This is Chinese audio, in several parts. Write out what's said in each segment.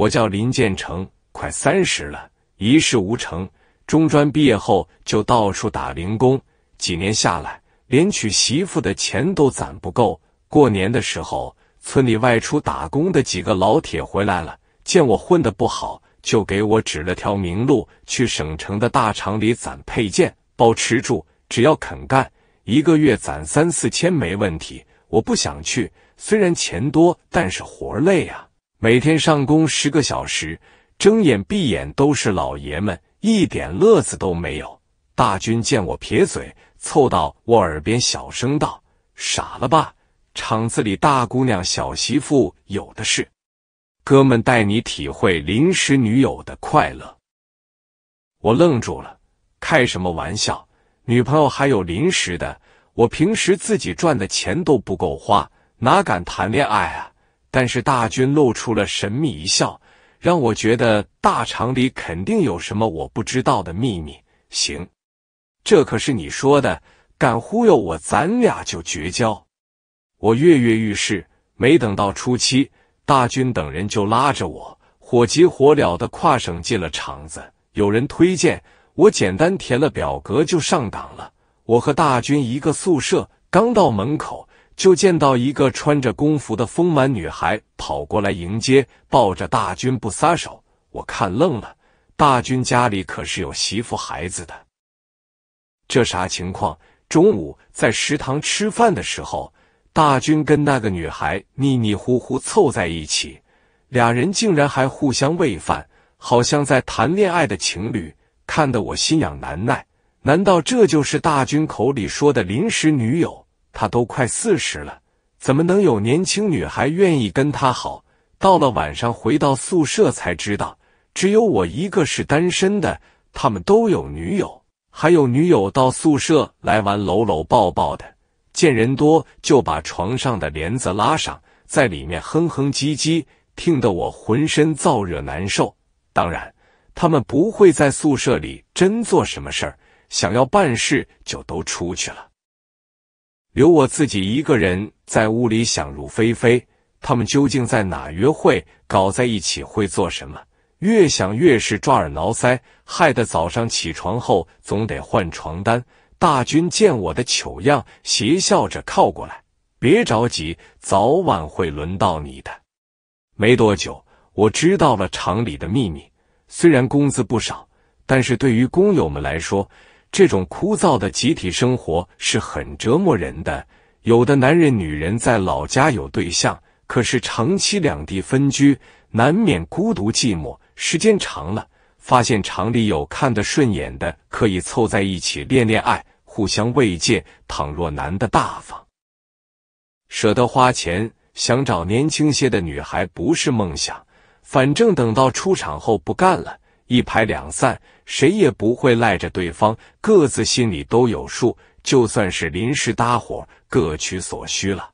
我叫林建成，快三十了，一事无成。中专毕业后就到处打零工，几年下来连娶媳妇的钱都攒不够。过年的时候，村里外出打工的几个老铁回来了，见我混得不好，就给我指了条明路，去省城的大厂里攒配件，包吃住，只要肯干，一个月攒三四千没问题。我不想去，虽然钱多，但是活累啊。每天上工十个小时，睁眼闭眼都是老爷们，一点乐子都没有。大军见我撇嘴，凑到我耳边小声道：“傻了吧？厂子里大姑娘、小媳妇有的是，哥们带你体会临时女友的快乐。”我愣住了，开什么玩笑？女朋友还有临时的？我平时自己赚的钱都不够花，哪敢谈恋爱啊？但是大军露出了神秘一笑，让我觉得大厂里肯定有什么我不知道的秘密。行，这可是你说的，敢忽悠我，咱俩就绝交。我跃跃欲试，没等到初七，大军等人就拉着我，火急火燎的跨省进了厂子。有人推荐，我简单填了表格就上岗了。我和大军一个宿舍，刚到门口。就见到一个穿着工服的丰满女孩跑过来迎接，抱着大军不撒手。我看愣了，大军家里可是有媳妇孩子的，这啥情况？中午在食堂吃饭的时候，大军跟那个女孩腻腻乎乎凑在一起，俩人竟然还互相喂饭，好像在谈恋爱的情侣，看得我心痒难耐。难道这就是大军口里说的临时女友？他都快四十了，怎么能有年轻女孩愿意跟他好？到了晚上回到宿舍才知道，只有我一个是单身的，他们都有女友，还有女友到宿舍来玩搂搂抱抱的。见人多就把床上的帘子拉上，在里面哼哼唧唧，听得我浑身燥热难受。当然，他们不会在宿舍里真做什么事儿，想要办事就都出去了。留我自己一个人在屋里想入非非，他们究竟在哪约会？搞在一起会做什么？越想越是抓耳挠腮，害得早上起床后总得换床单。大军见我的糗样，邪笑着靠过来：“别着急，早晚会轮到你的。”没多久，我知道了厂里的秘密。虽然工资不少，但是对于工友们来说，这种枯燥的集体生活是很折磨人的。有的男人、女人在老家有对象，可是长期两地分居，难免孤独寂寞。时间长了，发现厂里有看得顺眼的，可以凑在一起恋恋爱，互相慰藉。倘若男的大方，舍得花钱，想找年轻些的女孩，不是梦想。反正等到出厂后不干了，一拍两散。谁也不会赖着对方，各自心里都有数。就算是临时搭伙，各取所需了。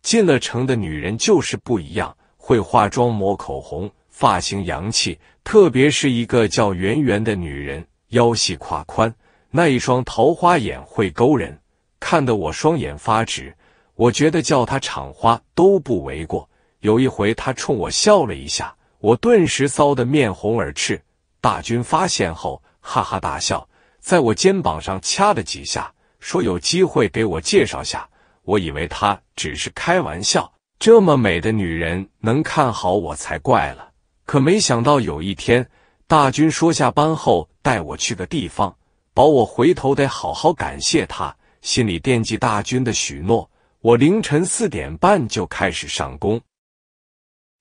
进了城的女人就是不一样，会化妆、抹口红、发型洋气。特别是一个叫圆圆的女人，腰细胯宽，那一双桃花眼会勾人，看得我双眼发直。我觉得叫她“厂花”都不为过。有一回，她冲我笑了一下，我顿时臊得面红耳赤。大军发现后，哈哈大笑，在我肩膀上掐了几下，说：“有机会给我介绍下。”我以为他只是开玩笑。这么美的女人能看好我才怪了。可没想到有一天，大军说下班后带我去个地方，保我回头得好好感谢他。心里惦记大军的许诺，我凌晨四点半就开始上工，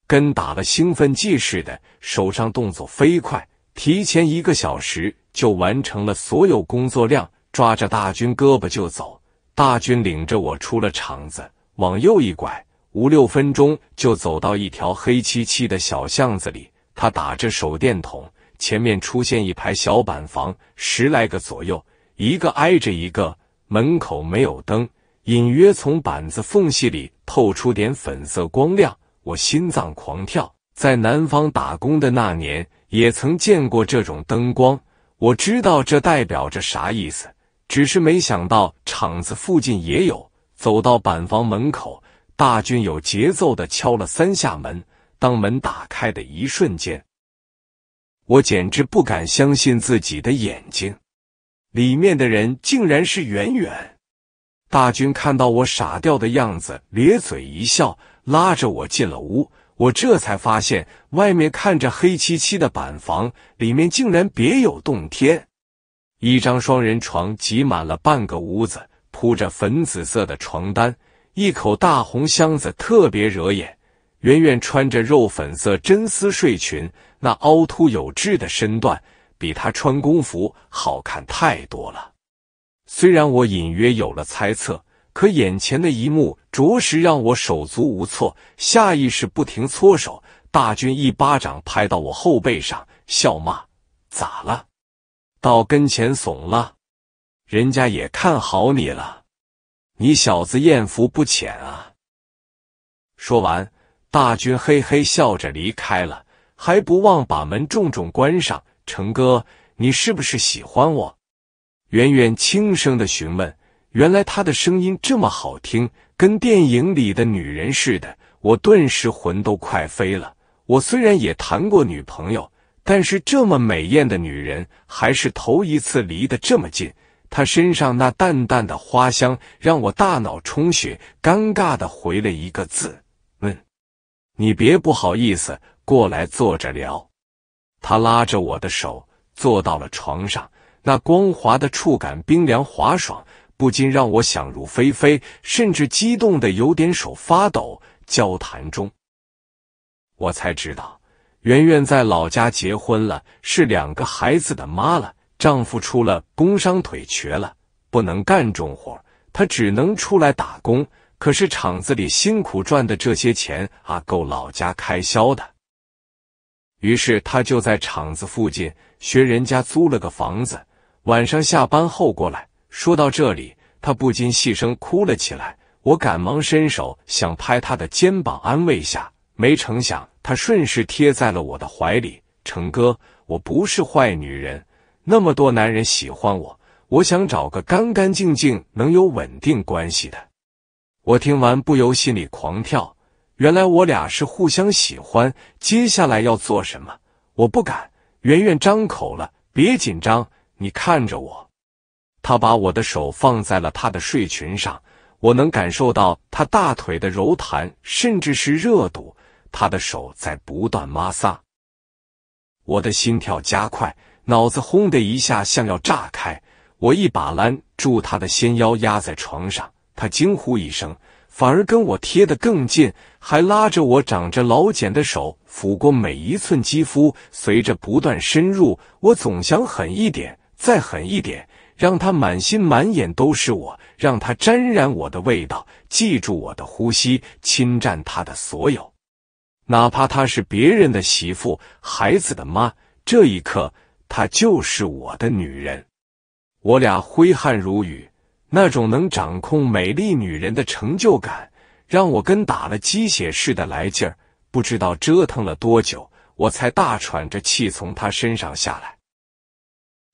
跟打了兴奋剂似的，手上动作飞快。提前一个小时就完成了所有工作量，抓着大军胳膊就走。大军领着我出了厂子，往右一拐，五六分钟就走到一条黑漆漆的小巷子里。他打着手电筒，前面出现一排小板房，十来个左右，一个挨着一个，门口没有灯，隐约从板子缝隙里透出点粉色光亮。我心脏狂跳，在南方打工的那年。也曾见过这种灯光，我知道这代表着啥意思，只是没想到厂子附近也有。走到板房门口，大军有节奏的敲了三下门。当门打开的一瞬间，我简直不敢相信自己的眼睛，里面的人竟然是远远。大军看到我傻掉的样子，咧嘴一笑，拉着我进了屋。我这才发现，外面看着黑漆漆的板房，里面竟然别有洞天。一张双人床挤满了半个屋子，铺着粉紫色的床单，一口大红箱子特别惹眼。圆圆穿着肉粉色真丝睡裙，那凹凸有致的身段，比她穿工服好看太多了。虽然我隐约有了猜测。可眼前的一幕着实让我手足无措，下意识不停搓手。大军一巴掌拍到我后背上，笑骂：“咋了？到跟前怂了？人家也看好你了，你小子艳福不浅啊！”说完，大军嘿嘿笑着离开了，还不忘把门重重关上。成哥，你是不是喜欢我？圆圆轻声的询问。原来他的声音这么好听，跟电影里的女人似的，我顿时魂都快飞了。我虽然也谈过女朋友，但是这么美艳的女人还是头一次离得这么近。她身上那淡淡的花香让我大脑充血，尴尬的回了一个字：“嗯。”你别不好意思，过来坐着聊。他拉着我的手坐到了床上，那光滑的触感冰凉滑爽。不禁让我想入非非，甚至激动的有点手发抖。交谈中，我才知道圆圆在老家结婚了，是两个孩子的妈了。丈夫出了工伤，腿瘸了，不能干重活，她只能出来打工。可是厂子里辛苦赚的这些钱啊，够老家开销的。于是她就在厂子附近学人家租了个房子，晚上下班后过来。说到这里，他不禁细声哭了起来。我赶忙伸手想拍他的肩膀安慰下，没成想他顺势贴在了我的怀里。成哥，我不是坏女人，那么多男人喜欢我，我想找个干干净净、能有稳定关系的。我听完不由心里狂跳，原来我俩是互相喜欢。接下来要做什么？我不敢。圆圆张口了，别紧张，你看着我。他把我的手放在了他的睡裙上，我能感受到他大腿的柔弹，甚至是热度。他的手在不断摩挲，我的心跳加快，脑子轰的一下像要炸开。我一把拦住他的纤腰，压在床上。他惊呼一声，反而跟我贴得更近，还拉着我长着老茧的手抚过每一寸肌肤。随着不断深入，我总想狠一点，再狠一点。让他满心满眼都是我，让他沾染我的味道，记住我的呼吸，侵占他的所有，哪怕他是别人的媳妇、孩子的妈，这一刻她就是我的女人。我俩挥汗如雨，那种能掌控美丽女人的成就感，让我跟打了鸡血似的来劲儿。不知道折腾了多久，我才大喘着气从他身上下来。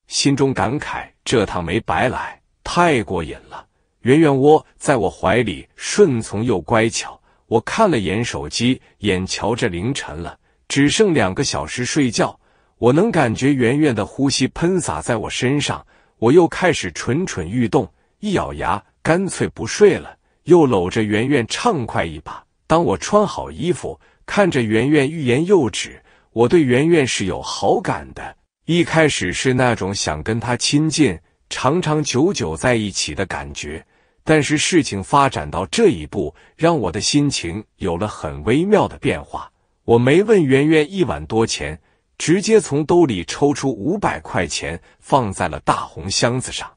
心中感慨，这趟没白来，太过瘾了。圆圆窝在我怀里，顺从又乖巧。我看了眼手机，眼瞧着凌晨了，只剩两个小时睡觉。我能感觉圆圆的呼吸喷洒在我身上，我又开始蠢蠢欲动。一咬牙，干脆不睡了，又搂着圆圆畅快一把。当我穿好衣服，看着圆圆欲言又止，我对圆圆是有好感的。一开始是那种想跟他亲近、长长久久在一起的感觉，但是事情发展到这一步，让我的心情有了很微妙的变化。我没问圆圆一晚多钱，直接从兜里抽出五百块钱放在了大红箱子上，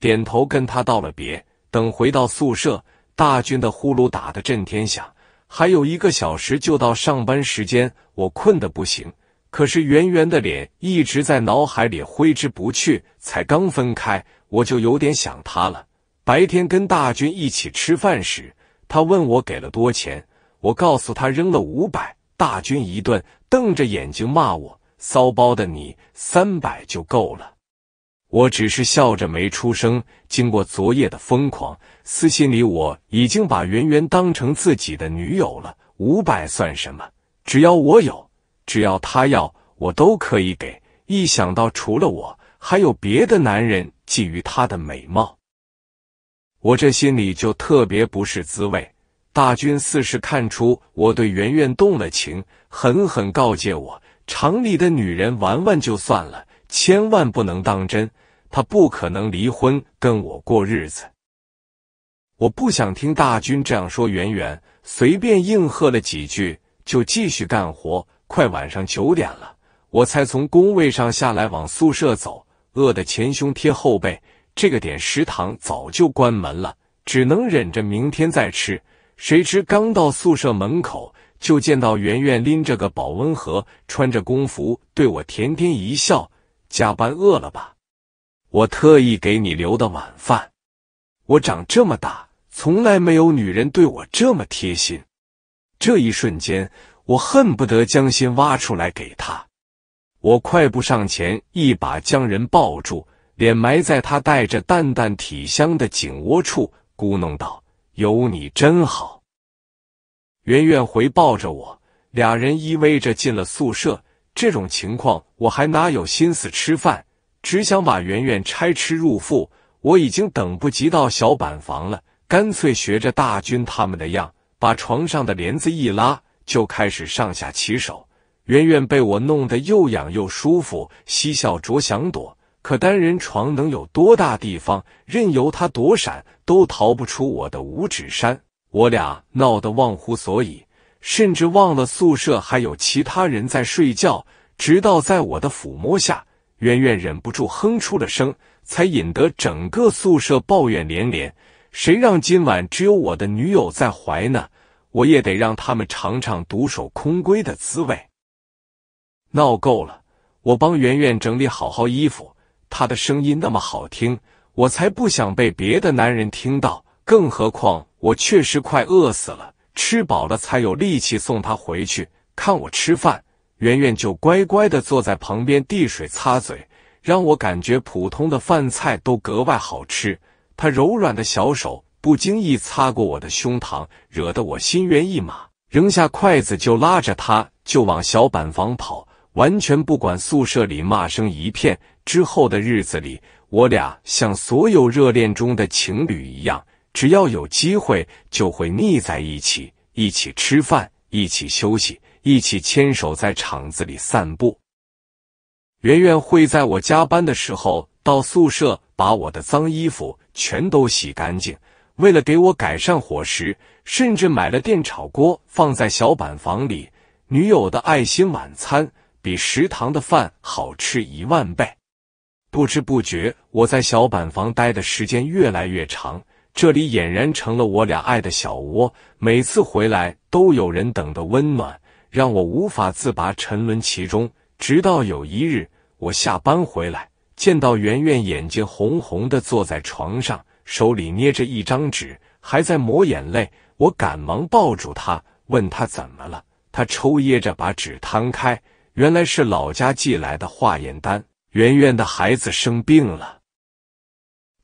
点头跟他道了别。等回到宿舍，大军的呼噜打得震天响，还有一个小时就到上班时间，我困得不行。可是圆圆的脸一直在脑海里挥之不去，才刚分开我就有点想他了。白天跟大军一起吃饭时，他问我给了多钱，我告诉他扔了五百。大军一顿瞪着眼睛骂我：“骚包的你，三百就够了。”我只是笑着没出声。经过昨夜的疯狂，私心里我已经把圆圆当成自己的女友了。五百算什么？只要我有。只要他要，我都可以给。一想到除了我，还有别的男人觊觎她的美貌，我这心里就特别不是滋味。大军似是看出我对圆圆动了情，狠狠告诫我：厂里的女人玩玩就算了，千万不能当真。她不可能离婚跟我过日子。我不想听大军这样说，圆圆随便应和了几句，就继续干活。快晚上九点了，我才从工位上下来往宿舍走，饿得前胸贴后背。这个点食堂早就关门了，只能忍着明天再吃。谁知刚到宿舍门口，就见到圆圆拎着个保温盒，穿着工服，对我甜甜一笑：“加班饿了吧？我特意给你留的晚饭。我长这么大，从来没有女人对我这么贴心。”这一瞬间。我恨不得将心挖出来给他，我快步上前，一把将人抱住，脸埋在他带着淡淡体香的颈窝处，咕哝道：“有你真好。”圆圆回抱着我，俩人依偎着进了宿舍。这种情况，我还哪有心思吃饭？只想把圆圆拆吃入腹。我已经等不及到小板房了，干脆学着大军他们的样，把床上的帘子一拉。就开始上下其手，圆圆被我弄得又痒又舒服，嬉笑着想躲，可单人床能有多大地方？任由他躲闪，都逃不出我的五指山。我俩闹得忘乎所以，甚至忘了宿舍还有其他人在睡觉。直到在我的抚摸下，圆圆忍不住哼出了声，才引得整个宿舍抱怨连连。谁让今晚只有我的女友在怀呢？我也得让他们尝尝独守空闺的滋味。闹够了，我帮圆圆整理好好衣服。她的声音那么好听，我才不想被别的男人听到。更何况我确实快饿死了，吃饱了才有力气送她回去。看我吃饭，圆圆就乖乖的坐在旁边递水擦嘴，让我感觉普通的饭菜都格外好吃。她柔软的小手。不经意擦过我的胸膛，惹得我心猿意马，扔下筷子就拉着他就往小板房跑，完全不管宿舍里骂声一片。之后的日子里，我俩像所有热恋中的情侣一样，只要有机会就会腻在一起，一起吃饭，一起休息，一起牵手在厂子里散步。圆圆会在我加班的时候到宿舍，把我的脏衣服全都洗干净。为了给我改善伙食，甚至买了电炒锅放在小板房里。女友的爱心晚餐比食堂的饭好吃一万倍。不知不觉，我在小板房待的时间越来越长，这里俨然成了我俩爱的小窝。每次回来都有人等的温暖，让我无法自拔，沉沦其中。直到有一日，我下班回来，见到圆圆眼睛红红的坐在床上。手里捏着一张纸，还在抹眼泪。我赶忙抱住他，问他怎么了。他抽噎着把纸摊开，原来是老家寄来的化验单。圆圆的孩子生病了，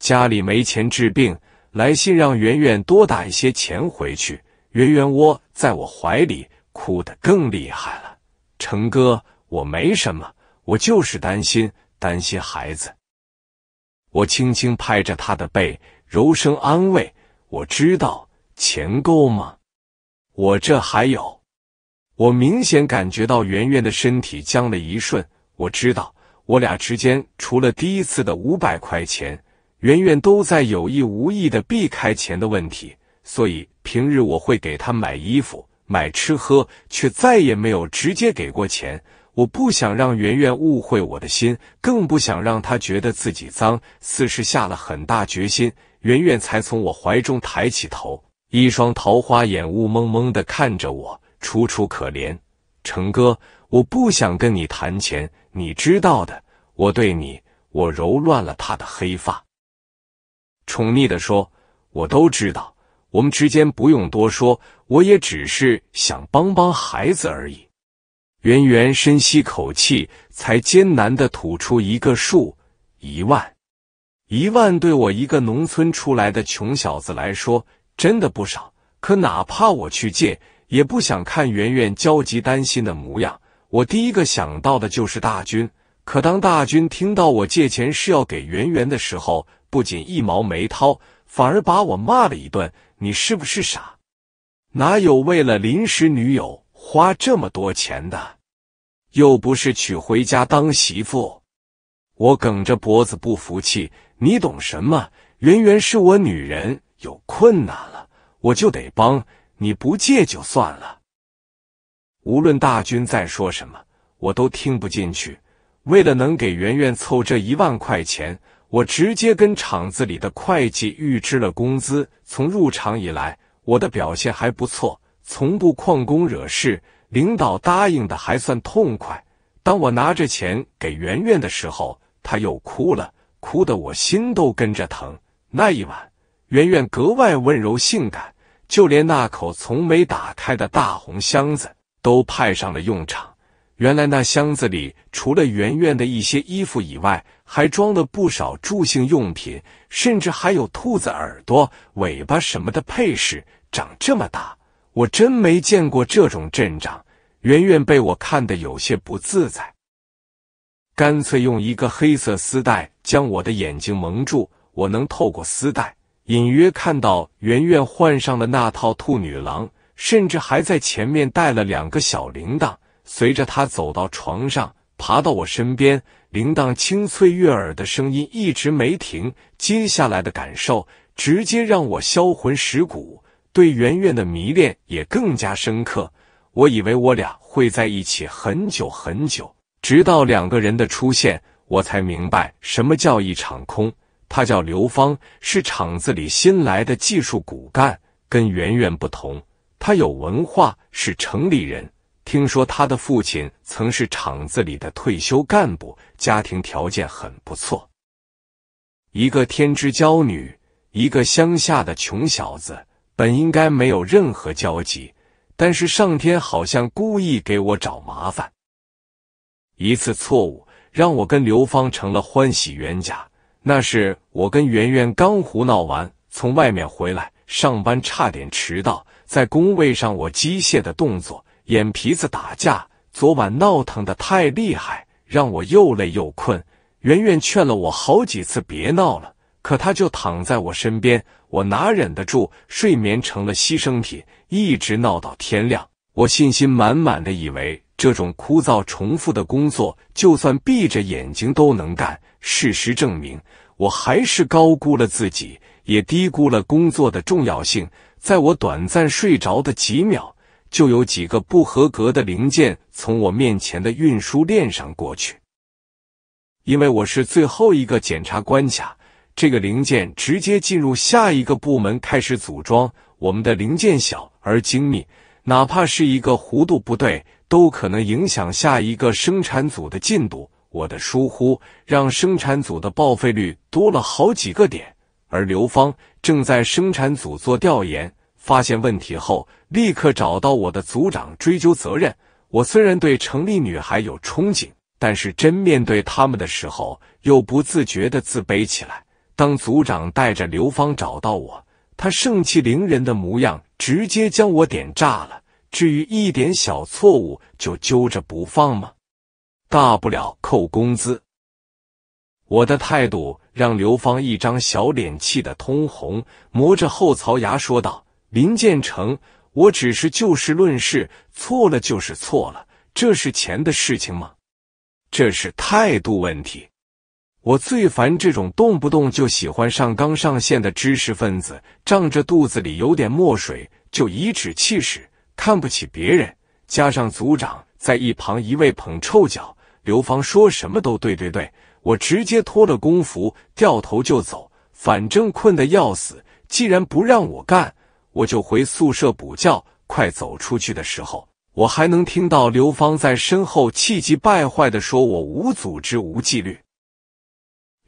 家里没钱治病，来信让圆圆多打一些钱回去。圆圆窝在我怀里，哭得更厉害了。成哥，我没什么，我就是担心，担心孩子。我轻轻拍着他的背，柔声安慰：“我知道，钱够吗？我这还有。”我明显感觉到圆圆的身体僵了一瞬。我知道，我俩之间除了第一次的五百块钱，圆圆都在有意无意的避开钱的问题，所以平日我会给她买衣服、买吃喝，却再也没有直接给过钱。我不想让圆圆误会我的心，更不想让她觉得自己脏。四是下了很大决心，圆圆才从我怀中抬起头，一双桃花眼雾蒙蒙的看着我，楚楚可怜。成哥，我不想跟你谈钱，你知道的。我对你，我揉乱了他的黑发，宠溺的说：“我都知道，我们之间不用多说。我也只是想帮帮孩子而已。”圆圆深吸口气，才艰难的吐出一个数：一万。一万对我一个农村出来的穷小子来说，真的不少。可哪怕我去借，也不想看圆圆焦急担心的模样。我第一个想到的就是大军。可当大军听到我借钱是要给圆圆的时候，不仅一毛没掏，反而把我骂了一顿：“你是不是傻？哪有为了临时女友？”花这么多钱的，又不是娶回家当媳妇。我梗着脖子不服气，你懂什么？圆圆是我女人，有困难了我就得帮。你不借就算了。无论大军在说什么，我都听不进去。为了能给圆圆凑这一万块钱，我直接跟厂子里的会计预支了工资。从入厂以来，我的表现还不错。从不旷工惹事，领导答应的还算痛快。当我拿着钱给圆圆的时候，她又哭了，哭得我心都跟着疼。那一晚，圆圆格外温柔性感，就连那口从没打开的大红箱子都派上了用场。原来那箱子里除了圆圆的一些衣服以外，还装了不少助兴用品，甚至还有兔子耳朵、尾巴什么的配饰，长这么大。我真没见过这种阵仗，圆圆被我看得有些不自在，干脆用一个黑色丝带将我的眼睛蒙住。我能透过丝带隐约看到圆圆换上了那套兔女郎，甚至还在前面带了两个小铃铛。随着她走到床上，爬到我身边，铃铛清脆悦耳的声音一直没停。接下来的感受直接让我销魂蚀骨。对圆圆的迷恋也更加深刻。我以为我俩会在一起很久很久，直到两个人的出现，我才明白什么叫一场空。他叫刘芳，是厂子里新来的技术骨干，跟圆圆不同，他有文化，是城里人。听说他的父亲曾是厂子里的退休干部，家庭条件很不错。一个天之娇女，一个乡下的穷小子。本应该没有任何交集，但是上天好像故意给我找麻烦。一次错误让我跟刘芳成了欢喜冤家。那是我跟圆圆刚胡闹完，从外面回来上班，差点迟到。在工位上，我机械的动作，眼皮子打架。昨晚闹腾的太厉害，让我又累又困。圆圆劝了我好几次，别闹了，可他就躺在我身边。我哪忍得住？睡眠成了牺牲品，一直闹到天亮。我信心满满的以为这种枯燥重复的工作，就算闭着眼睛都能干。事实证明，我还是高估了自己，也低估了工作的重要性。在我短暂睡着的几秒，就有几个不合格的零件从我面前的运输链上过去，因为我是最后一个检查关卡。这个零件直接进入下一个部门开始组装。我们的零件小而精密，哪怕是一个弧度不对，都可能影响下一个生产组的进度。我的疏忽让生产组的报废率多了好几个点。而刘芳正在生产组做调研，发现问题后立刻找到我的组长追究责任。我虽然对城里女孩有憧憬，但是真面对他们的时候，又不自觉的自卑起来。当组长带着刘芳找到我，他盛气凌人的模样直接将我点炸了。至于一点小错误就揪着不放吗？大不了扣工资。我的态度让刘芳一张小脸气得通红，磨着后槽牙说道：“林建成，我只是就事论事，错了就是错了，这是钱的事情吗？这是态度问题。”我最烦这种动不动就喜欢上纲上线的知识分子，仗着肚子里有点墨水就颐指气使，看不起别人。加上组长在一旁一味捧臭脚，刘芳说什么都对对对，我直接脱了工服，掉头就走。反正困得要死，既然不让我干，我就回宿舍补觉。快走出去的时候，我还能听到刘芳在身后气急败坏的说：“我无组织无纪律。”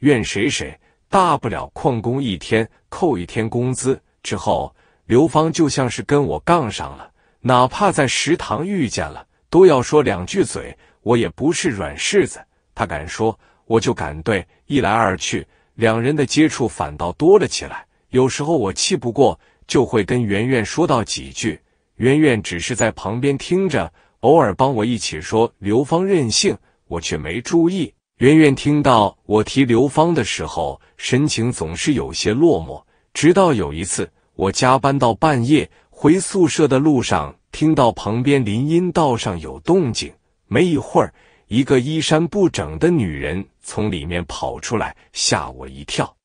怨谁谁？大不了旷工一天，扣一天工资。之后，刘芳就像是跟我杠上了，哪怕在食堂遇见了，都要说两句嘴。我也不是软柿子，他敢说，我就敢对。一来二去，两人的接触反倒多了起来。有时候我气不过，就会跟圆圆说到几句，圆圆只是在旁边听着，偶尔帮我一起说。刘芳任性，我却没注意。圆圆听到我提刘芳的时候，神情总是有些落寞。直到有一次，我加班到半夜，回宿舍的路上，听到旁边林荫道上有动静。没一会儿，一个衣衫不整的女人从里面跑出来，吓我一跳。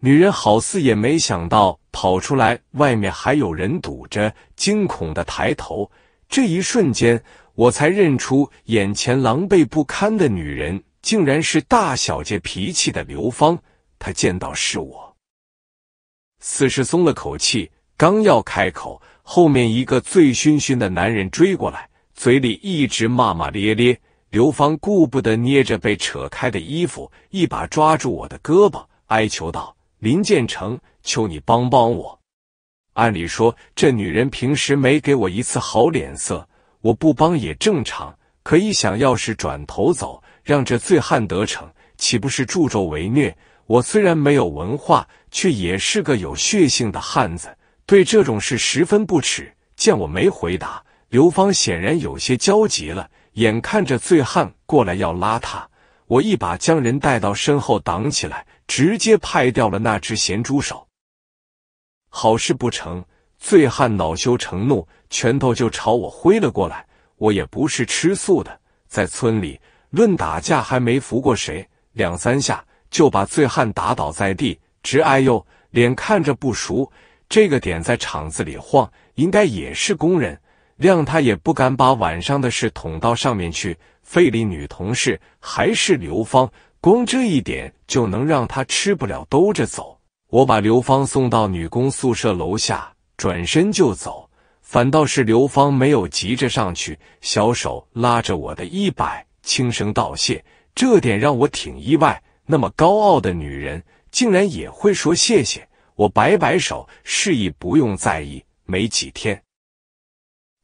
女人好似也没想到跑出来外面还有人堵着，惊恐的抬头。这一瞬间。我才认出眼前狼狈不堪的女人，竟然是大小姐脾气的刘芳。她见到是我，此是松了口气，刚要开口，后面一个醉醺醺的男人追过来，嘴里一直骂骂咧咧。刘芳顾不得捏着被扯开的衣服，一把抓住我的胳膊，哀求道：“林建成，求你帮帮我！按理说，这女人平时没给我一次好脸色。”我不帮也正常，可以想，要是转头走，让这醉汉得逞，岂不是助纣为虐？我虽然没有文化，却也是个有血性的汉子，对这种事十分不耻。见我没回答，刘芳显然有些焦急了。眼看着醉汉过来要拉他，我一把将人带到身后挡起来，直接派掉了那只咸猪手。好事不成，醉汉恼羞成怒。拳头就朝我挥了过来，我也不是吃素的，在村里论打架还没服过谁，两三下就把醉汉打倒在地，直哎呦！脸看着不熟，这个点在厂子里晃，应该也是工人。谅他也不敢把晚上的事捅到上面去。费力女同事还是刘芳，光这一点就能让他吃不了兜着走。我把刘芳送到女工宿舍楼下，转身就走。反倒是刘芳没有急着上去，小手拉着我的衣摆，轻声道谢。这点让我挺意外，那么高傲的女人竟然也会说谢谢。我摆摆手，示意不用在意。没几天，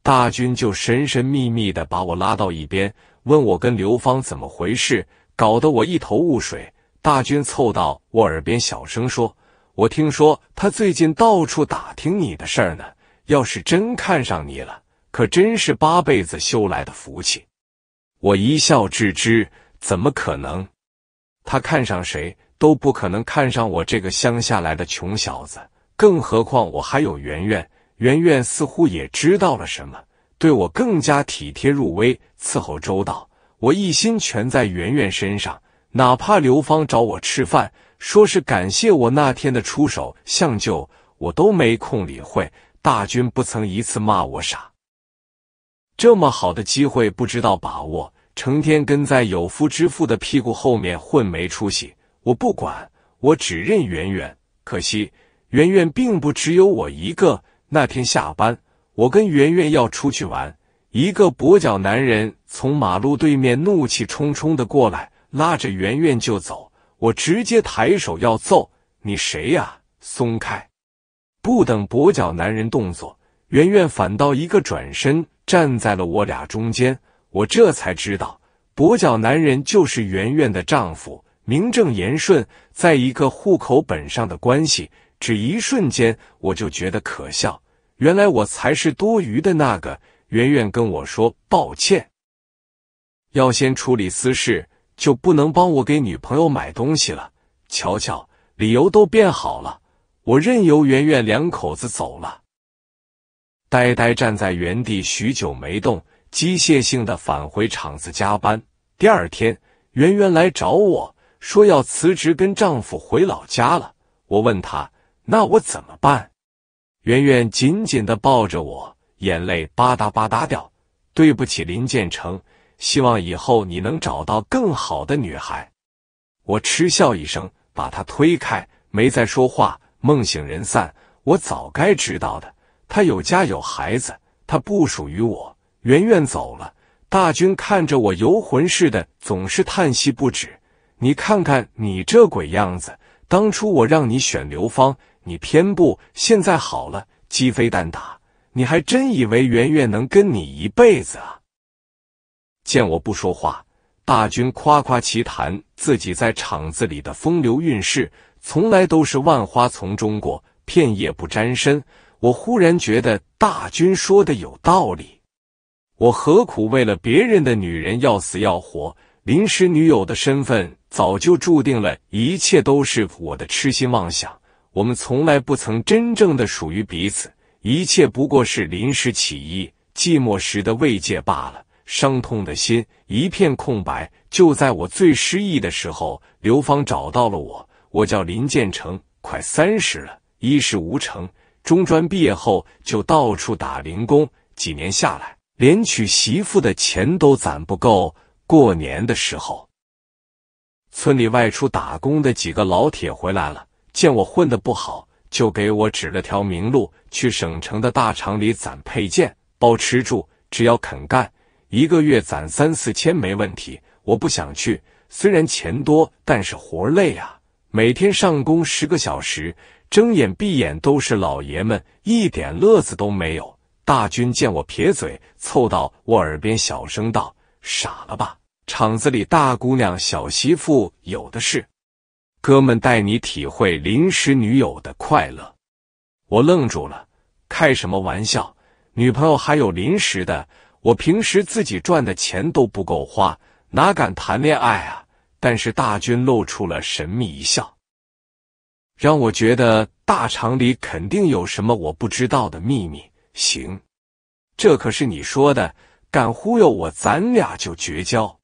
大军就神神秘秘的把我拉到一边，问我跟刘芳怎么回事，搞得我一头雾水。大军凑到我耳边小声说：“我听说他最近到处打听你的事儿呢。”要是真看上你了，可真是八辈子修来的福气。我一笑置之，怎么可能？他看上谁都不可能看上我这个乡下来的穷小子，更何况我还有圆圆。圆圆似乎也知道了什么，对我更加体贴入微，伺候周到。我一心全在圆圆身上，哪怕刘芳找我吃饭，说是感谢我那天的出手相救，我都没空理会。大军不曾一次骂我傻，这么好的机会不知道把握，成天跟在有夫之妇的屁股后面混没出息。我不管，我只认圆圆。可惜圆圆并不只有我一个。那天下班，我跟圆圆要出去玩，一个跛脚男人从马路对面怒气冲冲的过来，拉着圆圆就走。我直接抬手要揍你谁呀？松开。不等跛脚男人动作，圆圆反倒一个转身站在了我俩中间。我这才知道，跛脚男人就是圆圆的丈夫，名正言顺，在一个户口本上的关系。只一瞬间，我就觉得可笑。原来我才是多余的那个。圆圆跟我说：“抱歉，要先处理私事，就不能帮我给女朋友买东西了。”瞧瞧，理由都变好了。我任由圆圆两口子走了，呆呆站在原地许久没动，机械性的返回厂子加班。第二天，圆圆来找我说要辞职，跟丈夫回老家了。我问她：“那我怎么办？”圆圆紧紧的抱着我，眼泪吧嗒吧嗒掉。“对不起，林建成，希望以后你能找到更好的女孩。”我嗤笑一声，把她推开，没再说话。梦醒人散，我早该知道的。他有家有孩子，他不属于我。圆圆走了，大军看着我游魂似的，总是叹息不止。你看看你这鬼样子，当初我让你选刘芳，你偏不。现在好了，鸡飞蛋打，你还真以为圆圆能跟你一辈子啊？见我不说话，大军夸夸其谈自己在厂子里的风流韵事。从来都是万花丛中过，片叶不沾身。我忽然觉得大军说的有道理，我何苦为了别人的女人要死要活？临时女友的身份早就注定了一切，都是我的痴心妄想。我们从来不曾真正的属于彼此，一切不过是临时起意，寂寞时的慰藉罢了。伤痛的心一片空白，就在我最失意的时候，刘芳找到了我。我叫林建成，快三十了，一事无成。中专毕业后就到处打零工，几年下来连娶媳妇的钱都攒不够。过年的时候，村里外出打工的几个老铁回来了，见我混得不好，就给我指了条明路，去省城的大厂里攒配件，包吃住，只要肯干，一个月攒三四千没问题。我不想去，虽然钱多，但是活累啊。每天上工十个小时，睁眼闭眼都是老爷们，一点乐子都没有。大军见我撇嘴，凑到我耳边小声道：“傻了吧？厂子里大姑娘、小媳妇有的是，哥们带你体会临时女友的快乐。”我愣住了，开什么玩笑？女朋友还有临时的？我平时自己赚的钱都不够花，哪敢谈恋爱啊？但是大军露出了神秘一笑，让我觉得大厂里肯定有什么我不知道的秘密。行，这可是你说的，敢忽悠我，咱俩就绝交。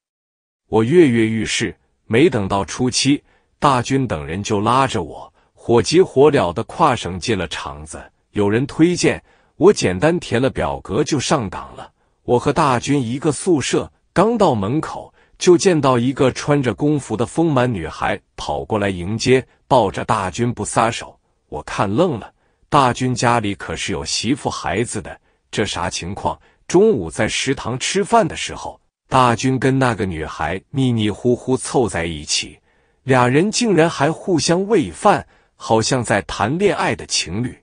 我跃跃欲试，没等到初期，大军等人就拉着我，火急火燎的跨省进了厂子。有人推荐，我简单填了表格就上岗了。我和大军一个宿舍，刚到门口。就见到一个穿着工服的丰满女孩跑过来迎接，抱着大军不撒手。我看愣了，大军家里可是有媳妇孩子的，这啥情况？中午在食堂吃饭的时候，大军跟那个女孩迷迷糊糊凑在一起，俩人竟然还互相喂饭，好像在谈恋爱的情侣，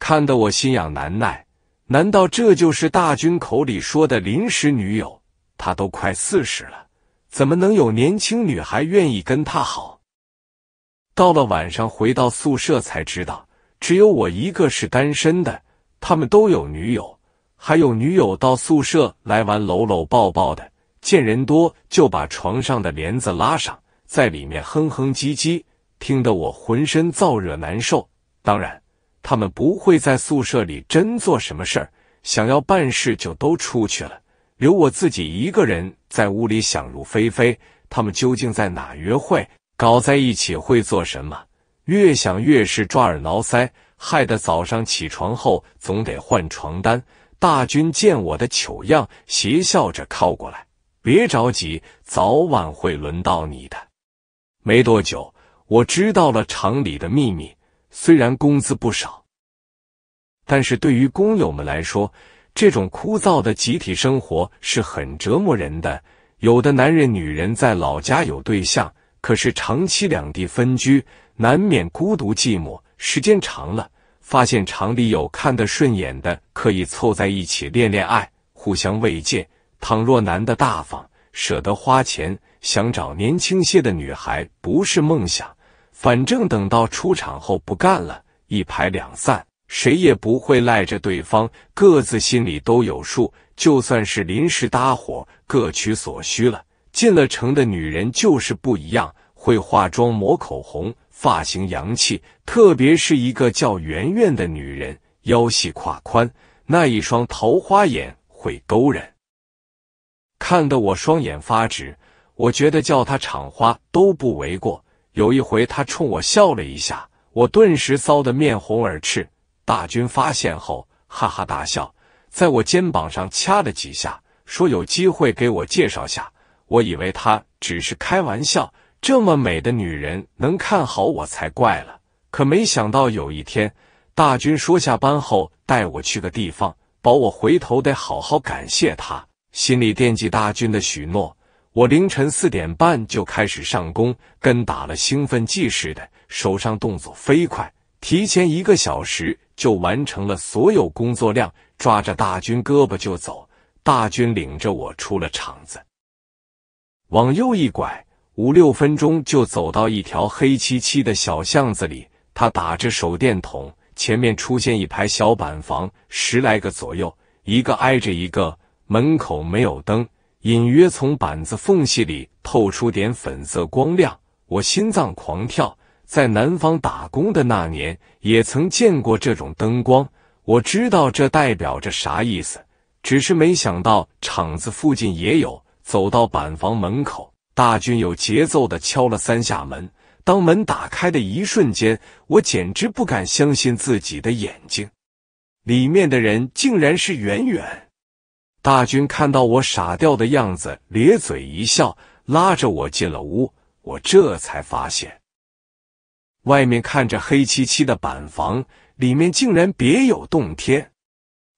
看得我心痒难耐。难道这就是大军口里说的临时女友？他都快四十了，怎么能有年轻女孩愿意跟他好？到了晚上回到宿舍才知道，只有我一个是单身的，他们都有女友，还有女友到宿舍来玩搂搂抱抱的，见人多就把床上的帘子拉上，在里面哼哼唧唧，听得我浑身燥热难受。当然，他们不会在宿舍里真做什么事儿，想要办事就都出去了。留我自己一个人在屋里想入非非，他们究竟在哪约会？搞在一起会做什么？越想越是抓耳挠腮，害得早上起床后总得换床单。大军见我的糗样，邪笑着靠过来：“别着急，早晚会轮到你的。”没多久，我知道了厂里的秘密。虽然工资不少，但是对于工友们来说。这种枯燥的集体生活是很折磨人的。有的男人、女人在老家有对象，可是长期两地分居，难免孤独寂寞。时间长了，发现厂里有看得顺眼的，可以凑在一起恋恋爱，互相慰藉。倘若男的大方，舍得花钱，想找年轻些的女孩，不是梦想。反正等到出厂后不干了，一拍两散。谁也不会赖着对方，各自心里都有数。就算是临时搭伙，各取所需了。进了城的女人就是不一样，会化妆、抹口红、发型洋气。特别是一个叫圆圆的女人，腰细胯宽，那一双桃花眼会勾人，看得我双眼发直。我觉得叫她“厂花”都不为过。有一回，她冲我笑了一下，我顿时臊得面红耳赤。大军发现后，哈哈大笑，在我肩膀上掐了几下，说有机会给我介绍下。我以为他只是开玩笑，这么美的女人能看好我才怪了。可没想到有一天，大军说下班后带我去个地方，保我回头得好好感谢他。心里惦记大军的许诺，我凌晨四点半就开始上工，跟打了兴奋剂似的，手上动作飞快，提前一个小时。就完成了所有工作量，抓着大军胳膊就走。大军领着我出了厂子，往右一拐，五六分钟就走到一条黑漆漆的小巷子里。他打着手电筒，前面出现一排小板房，十来个左右，一个挨着一个，门口没有灯，隐约从板子缝隙里透出点粉色光亮，我心脏狂跳。在南方打工的那年，也曾见过这种灯光，我知道这代表着啥意思，只是没想到厂子附近也有。走到板房门口，大军有节奏的敲了三下门。当门打开的一瞬间，我简直不敢相信自己的眼睛，里面的人竟然是远远。大军看到我傻掉的样子，咧嘴一笑，拉着我进了屋。我这才发现。外面看着黑漆漆的板房，里面竟然别有洞天。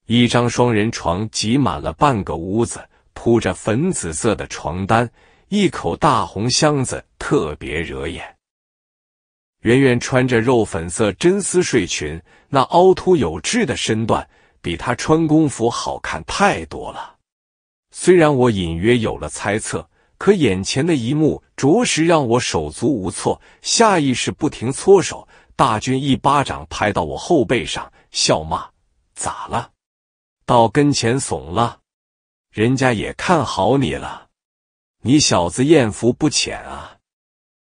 一张双人床挤满了半个屋子，铺着粉紫色的床单，一口大红箱子特别惹眼。圆圆穿着肉粉色真丝睡裙，那凹凸有致的身段比她穿工服好看太多了。虽然我隐约有了猜测。可眼前的一幕着实让我手足无措，下意识不停搓手。大军一巴掌拍到我后背上，笑骂：“咋了？到跟前怂了？人家也看好你了，你小子艳福不浅啊！”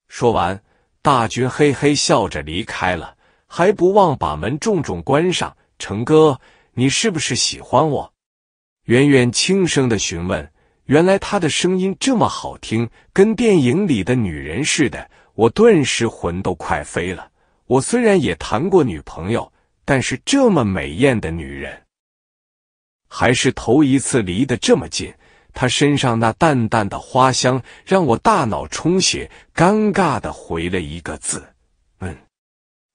说完，大军嘿嘿笑着离开了，还不忘把门重重关上。成哥，你是不是喜欢我？圆圆轻声的询问。原来她的声音这么好听，跟电影里的女人似的，我顿时魂都快飞了。我虽然也谈过女朋友，但是这么美艳的女人，还是头一次离得这么近。她身上那淡淡的花香让我大脑充血，尴尬的回了一个字：“嗯。”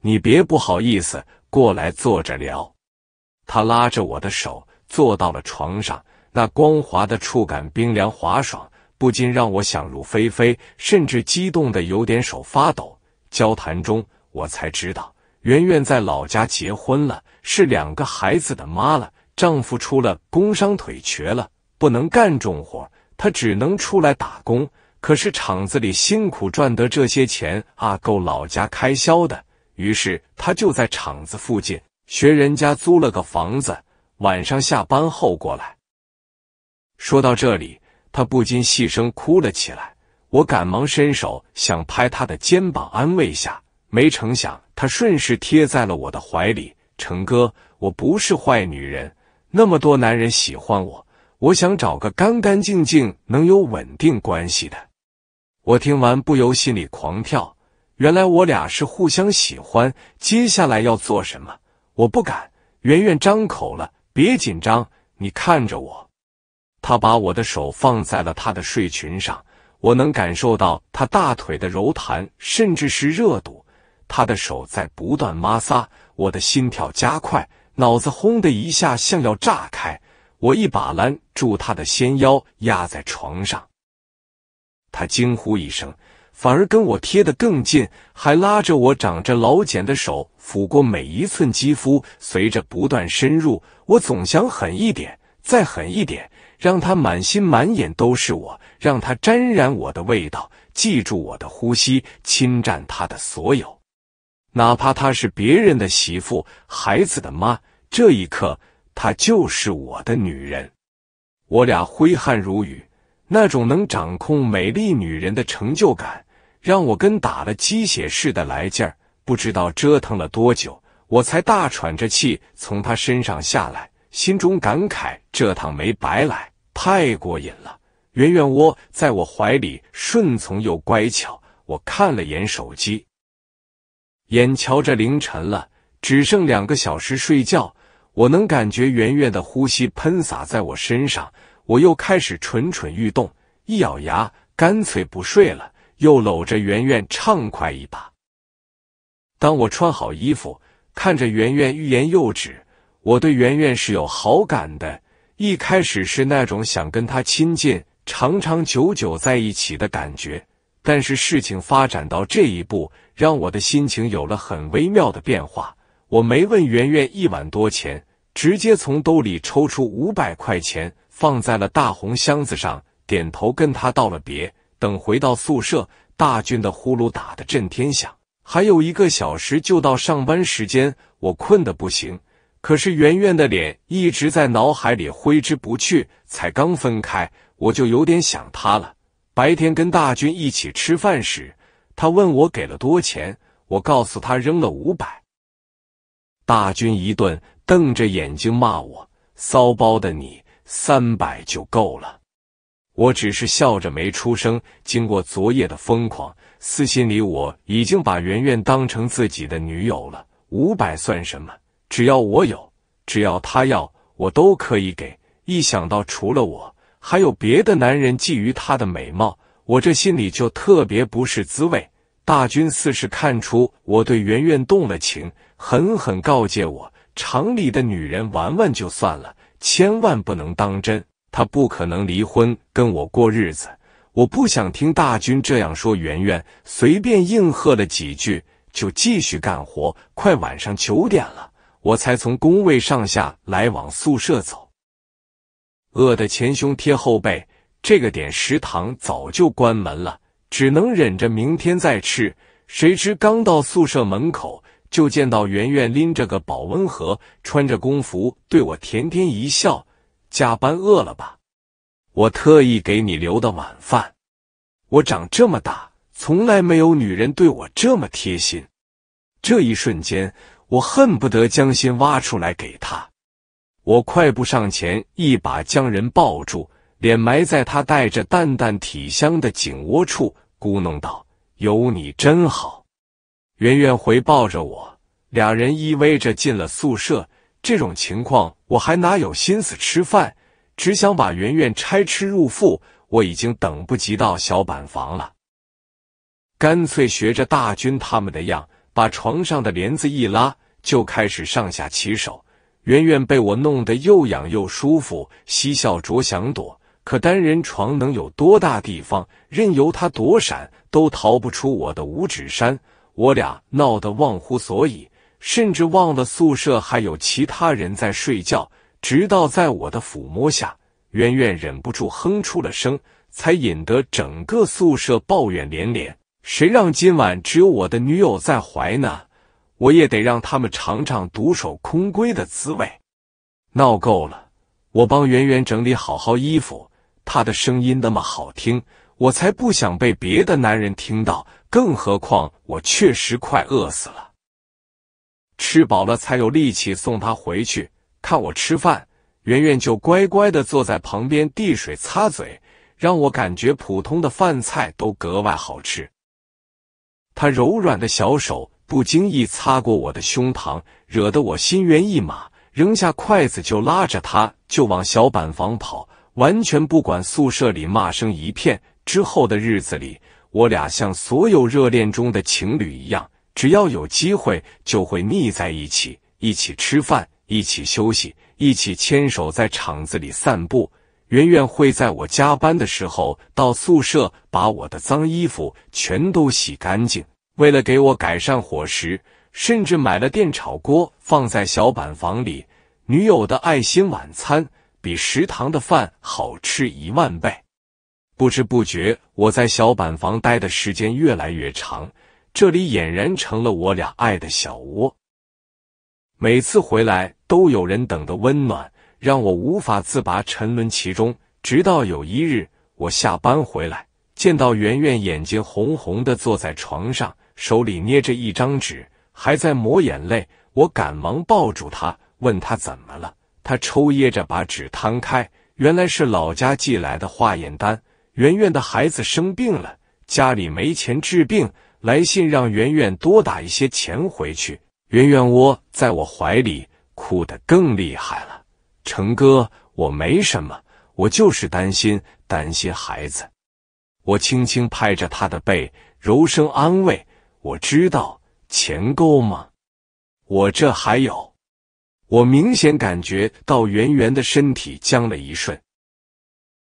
你别不好意思，过来坐着聊。他拉着我的手坐到了床上。那光滑的触感，冰凉滑爽，不禁让我想入非非，甚至激动的有点手发抖。交谈中，我才知道圆圆在老家结婚了，是两个孩子的妈了。丈夫出了工伤，腿瘸了，不能干重活，她只能出来打工。可是厂子里辛苦赚得这些钱啊，够老家开销的。于是她就在厂子附近学人家租了个房子，晚上下班后过来。说到这里，他不禁细声哭了起来。我赶忙伸手想拍他的肩膀安慰下，没成想她顺势贴在了我的怀里。成哥，我不是坏女人，那么多男人喜欢我，我想找个干干净净、能有稳定关系的。我听完不由心里狂跳，原来我俩是互相喜欢。接下来要做什么？我不敢。圆圆张口了，别紧张，你看着我。他把我的手放在了他的睡裙上，我能感受到他大腿的柔弹，甚至是热度。他的手在不断摩挲，我的心跳加快，脑子轰的一下，像要炸开。我一把拦住他的纤腰，压在床上。他惊呼一声，反而跟我贴得更近，还拉着我长着老茧的手抚过每一寸肌肤。随着不断深入，我总想狠一点，再狠一点。让他满心满眼都是我，让他沾染我的味道，记住我的呼吸，侵占他的所有，哪怕他是别人的媳妇、孩子的妈，这一刻她就是我的女人。我俩挥汗如雨，那种能掌控美丽女人的成就感，让我跟打了鸡血似的来劲儿。不知道折腾了多久，我才大喘着气从他身上下来。心中感慨，这趟没白来，太过瘾了。圆圆窝在我怀里，顺从又乖巧。我看了眼手机，眼瞧着凌晨了，只剩两个小时睡觉。我能感觉圆圆的呼吸喷洒在我身上，我又开始蠢蠢欲动。一咬牙，干脆不睡了，又搂着圆圆畅快一把。当我穿好衣服，看着圆圆欲言又止。我对圆圆是有好感的，一开始是那种想跟她亲近、长长久久在一起的感觉。但是事情发展到这一步，让我的心情有了很微妙的变化。我没问圆圆一晚多钱，直接从兜里抽出五百块钱放在了大红箱子上，点头跟她道了别。等回到宿舍，大军的呼噜打得震天响，还有一个小时就到上班时间，我困得不行。可是圆圆的脸一直在脑海里挥之不去，才刚分开我就有点想她了。白天跟大军一起吃饭时，他问我给了多钱，我告诉他扔了五百。大军一顿瞪着眼睛骂我：“骚包的你，三百就够了。”我只是笑着没出声。经过昨夜的疯狂，私心里我已经把圆圆当成自己的女友了，五百算什么？只要我有，只要他要，我都可以给。一想到除了我，还有别的男人觊觎她的美貌，我这心里就特别不是滋味。大军似是看出我对圆圆动了情，狠狠告诫我：厂里的女人玩玩就算了，千万不能当真。她不可能离婚跟我过日子。我不想听大军这样说，圆圆随便应和了几句，就继续干活。快晚上九点了。我才从工位上下来往宿舍走，饿得前胸贴后背。这个点食堂早就关门了，只能忍着明天再吃。谁知刚到宿舍门口，就见到圆圆拎着个保温盒，穿着工服，对我甜甜一笑：“加班饿了吧？我特意给你留的晚饭。”我长这么大，从来没有女人对我这么贴心。这一瞬间。我恨不得将心挖出来给他，我快步上前，一把将人抱住，脸埋在他带着淡淡体香的颈窝处，咕哝道：“有你真好。”圆圆回抱着我，俩人依偎着进了宿舍。这种情况，我还哪有心思吃饭？只想把圆圆拆吃入腹。我已经等不及到小板房了，干脆学着大军他们的样。把床上的帘子一拉，就开始上下其手。圆圆被我弄得又痒又舒服，嬉笑着想躲，可单人床能有多大地方？任由他躲闪，都逃不出我的五指山。我俩闹得忘乎所以，甚至忘了宿舍还有其他人在睡觉。直到在我的抚摸下，圆圆忍不住哼出了声，才引得整个宿舍抱怨连连。谁让今晚只有我的女友在怀呢？我也得让他们尝尝独守空闺的滋味。闹够了，我帮圆圆整理好好衣服。她的声音那么好听，我才不想被别的男人听到。更何况我确实快饿死了，吃饱了才有力气送她回去。看我吃饭，圆圆就乖乖的坐在旁边递水擦嘴，让我感觉普通的饭菜都格外好吃。他柔软的小手不经意擦过我的胸膛，惹得我心猿意马，扔下筷子就拉着他就往小板房跑，完全不管宿舍里骂声一片。之后的日子里，我俩像所有热恋中的情侣一样，只要有机会就会腻在一起，一起吃饭，一起休息，一起牵手在厂子里散步。圆圆会在我加班的时候到宿舍把我的脏衣服全都洗干净，为了给我改善伙食，甚至买了电炒锅放在小板房里。女友的爱心晚餐比食堂的饭好吃一万倍。不知不觉，我在小板房待的时间越来越长，这里俨然成了我俩爱的小窝。每次回来都有人等的温暖。让我无法自拔，沉沦其中。直到有一日，我下班回来，见到圆圆眼睛红红的坐在床上，手里捏着一张纸，还在抹眼泪。我赶忙抱住她，问她怎么了。她抽噎着把纸摊开，原来是老家寄来的化验单。圆圆的孩子生病了，家里没钱治病，来信让圆圆多打一些钱回去。圆圆窝在我怀里，哭得更厉害了。成哥，我没什么，我就是担心，担心孩子。我轻轻拍着他的背，柔声安慰。我知道，钱够吗？我这还有。我明显感觉到圆圆的身体僵了一瞬。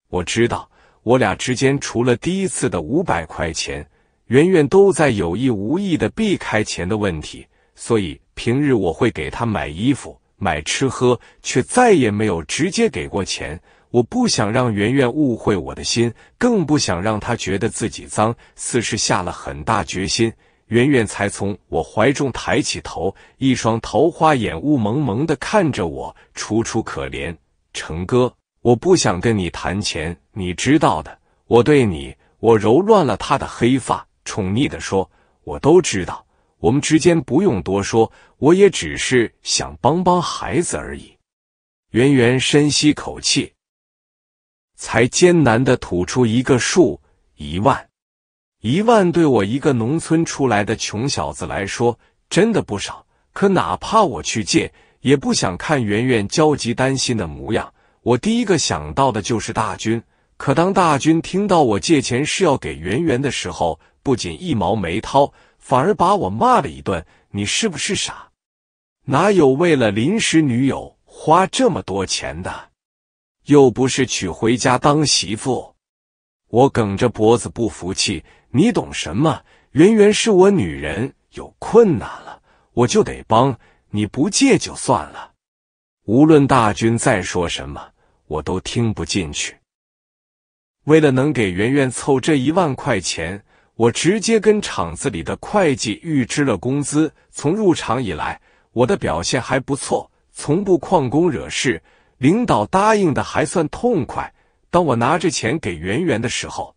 我知道，我俩之间除了第一次的五百块钱，圆圆都在有意无意的避开钱的问题，所以平日我会给他买衣服。买吃喝，却再也没有直接给过钱。我不想让圆圆误会我的心，更不想让她觉得自己脏。似是下了很大决心，圆圆才从我怀中抬起头，一双桃花眼雾蒙蒙的看着我，楚楚可怜。成哥，我不想跟你谈钱，你知道的。我对你，我揉乱了他的黑发，宠溺的说：“我都知道。”我们之间不用多说，我也只是想帮帮孩子而已。圆圆深吸口气，才艰难的吐出一个数：一万。一万对我一个农村出来的穷小子来说，真的不少。可哪怕我去借，也不想看圆圆焦急担心的模样。我第一个想到的就是大军。可当大军听到我借钱是要给圆圆的时候，不仅一毛没掏。反而把我骂了一顿。你是不是傻？哪有为了临时女友花这么多钱的？又不是娶回家当媳妇。我梗着脖子不服气。你懂什么？圆圆是我女人，有困难了我就得帮。你不借就算了。无论大军再说什么，我都听不进去。为了能给圆圆凑这一万块钱。我直接跟厂子里的会计预支了工资。从入厂以来，我的表现还不错，从不旷工惹事。领导答应的还算痛快。当我拿着钱给圆圆的时候，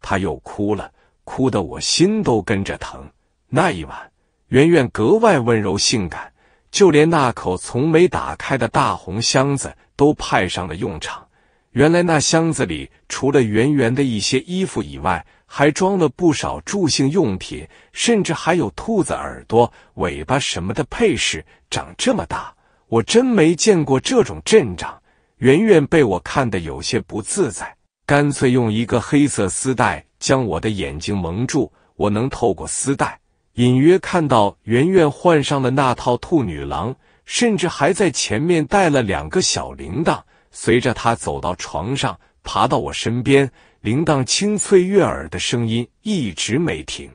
他又哭了，哭得我心都跟着疼。那一晚，圆圆格外温柔性感，就连那口从没打开的大红箱子都派上了用场。原来那箱子里除了圆圆的一些衣服以外，还装了不少助兴用品，甚至还有兔子耳朵、尾巴什么的配饰，长这么大我真没见过这种阵仗。圆圆被我看得有些不自在，干脆用一个黑色丝带将我的眼睛蒙住。我能透过丝带隐约看到圆圆换上了那套兔女郎，甚至还在前面带了两个小铃铛，随着她走到床上，爬到我身边。铃铛清脆悦耳的声音一直没停，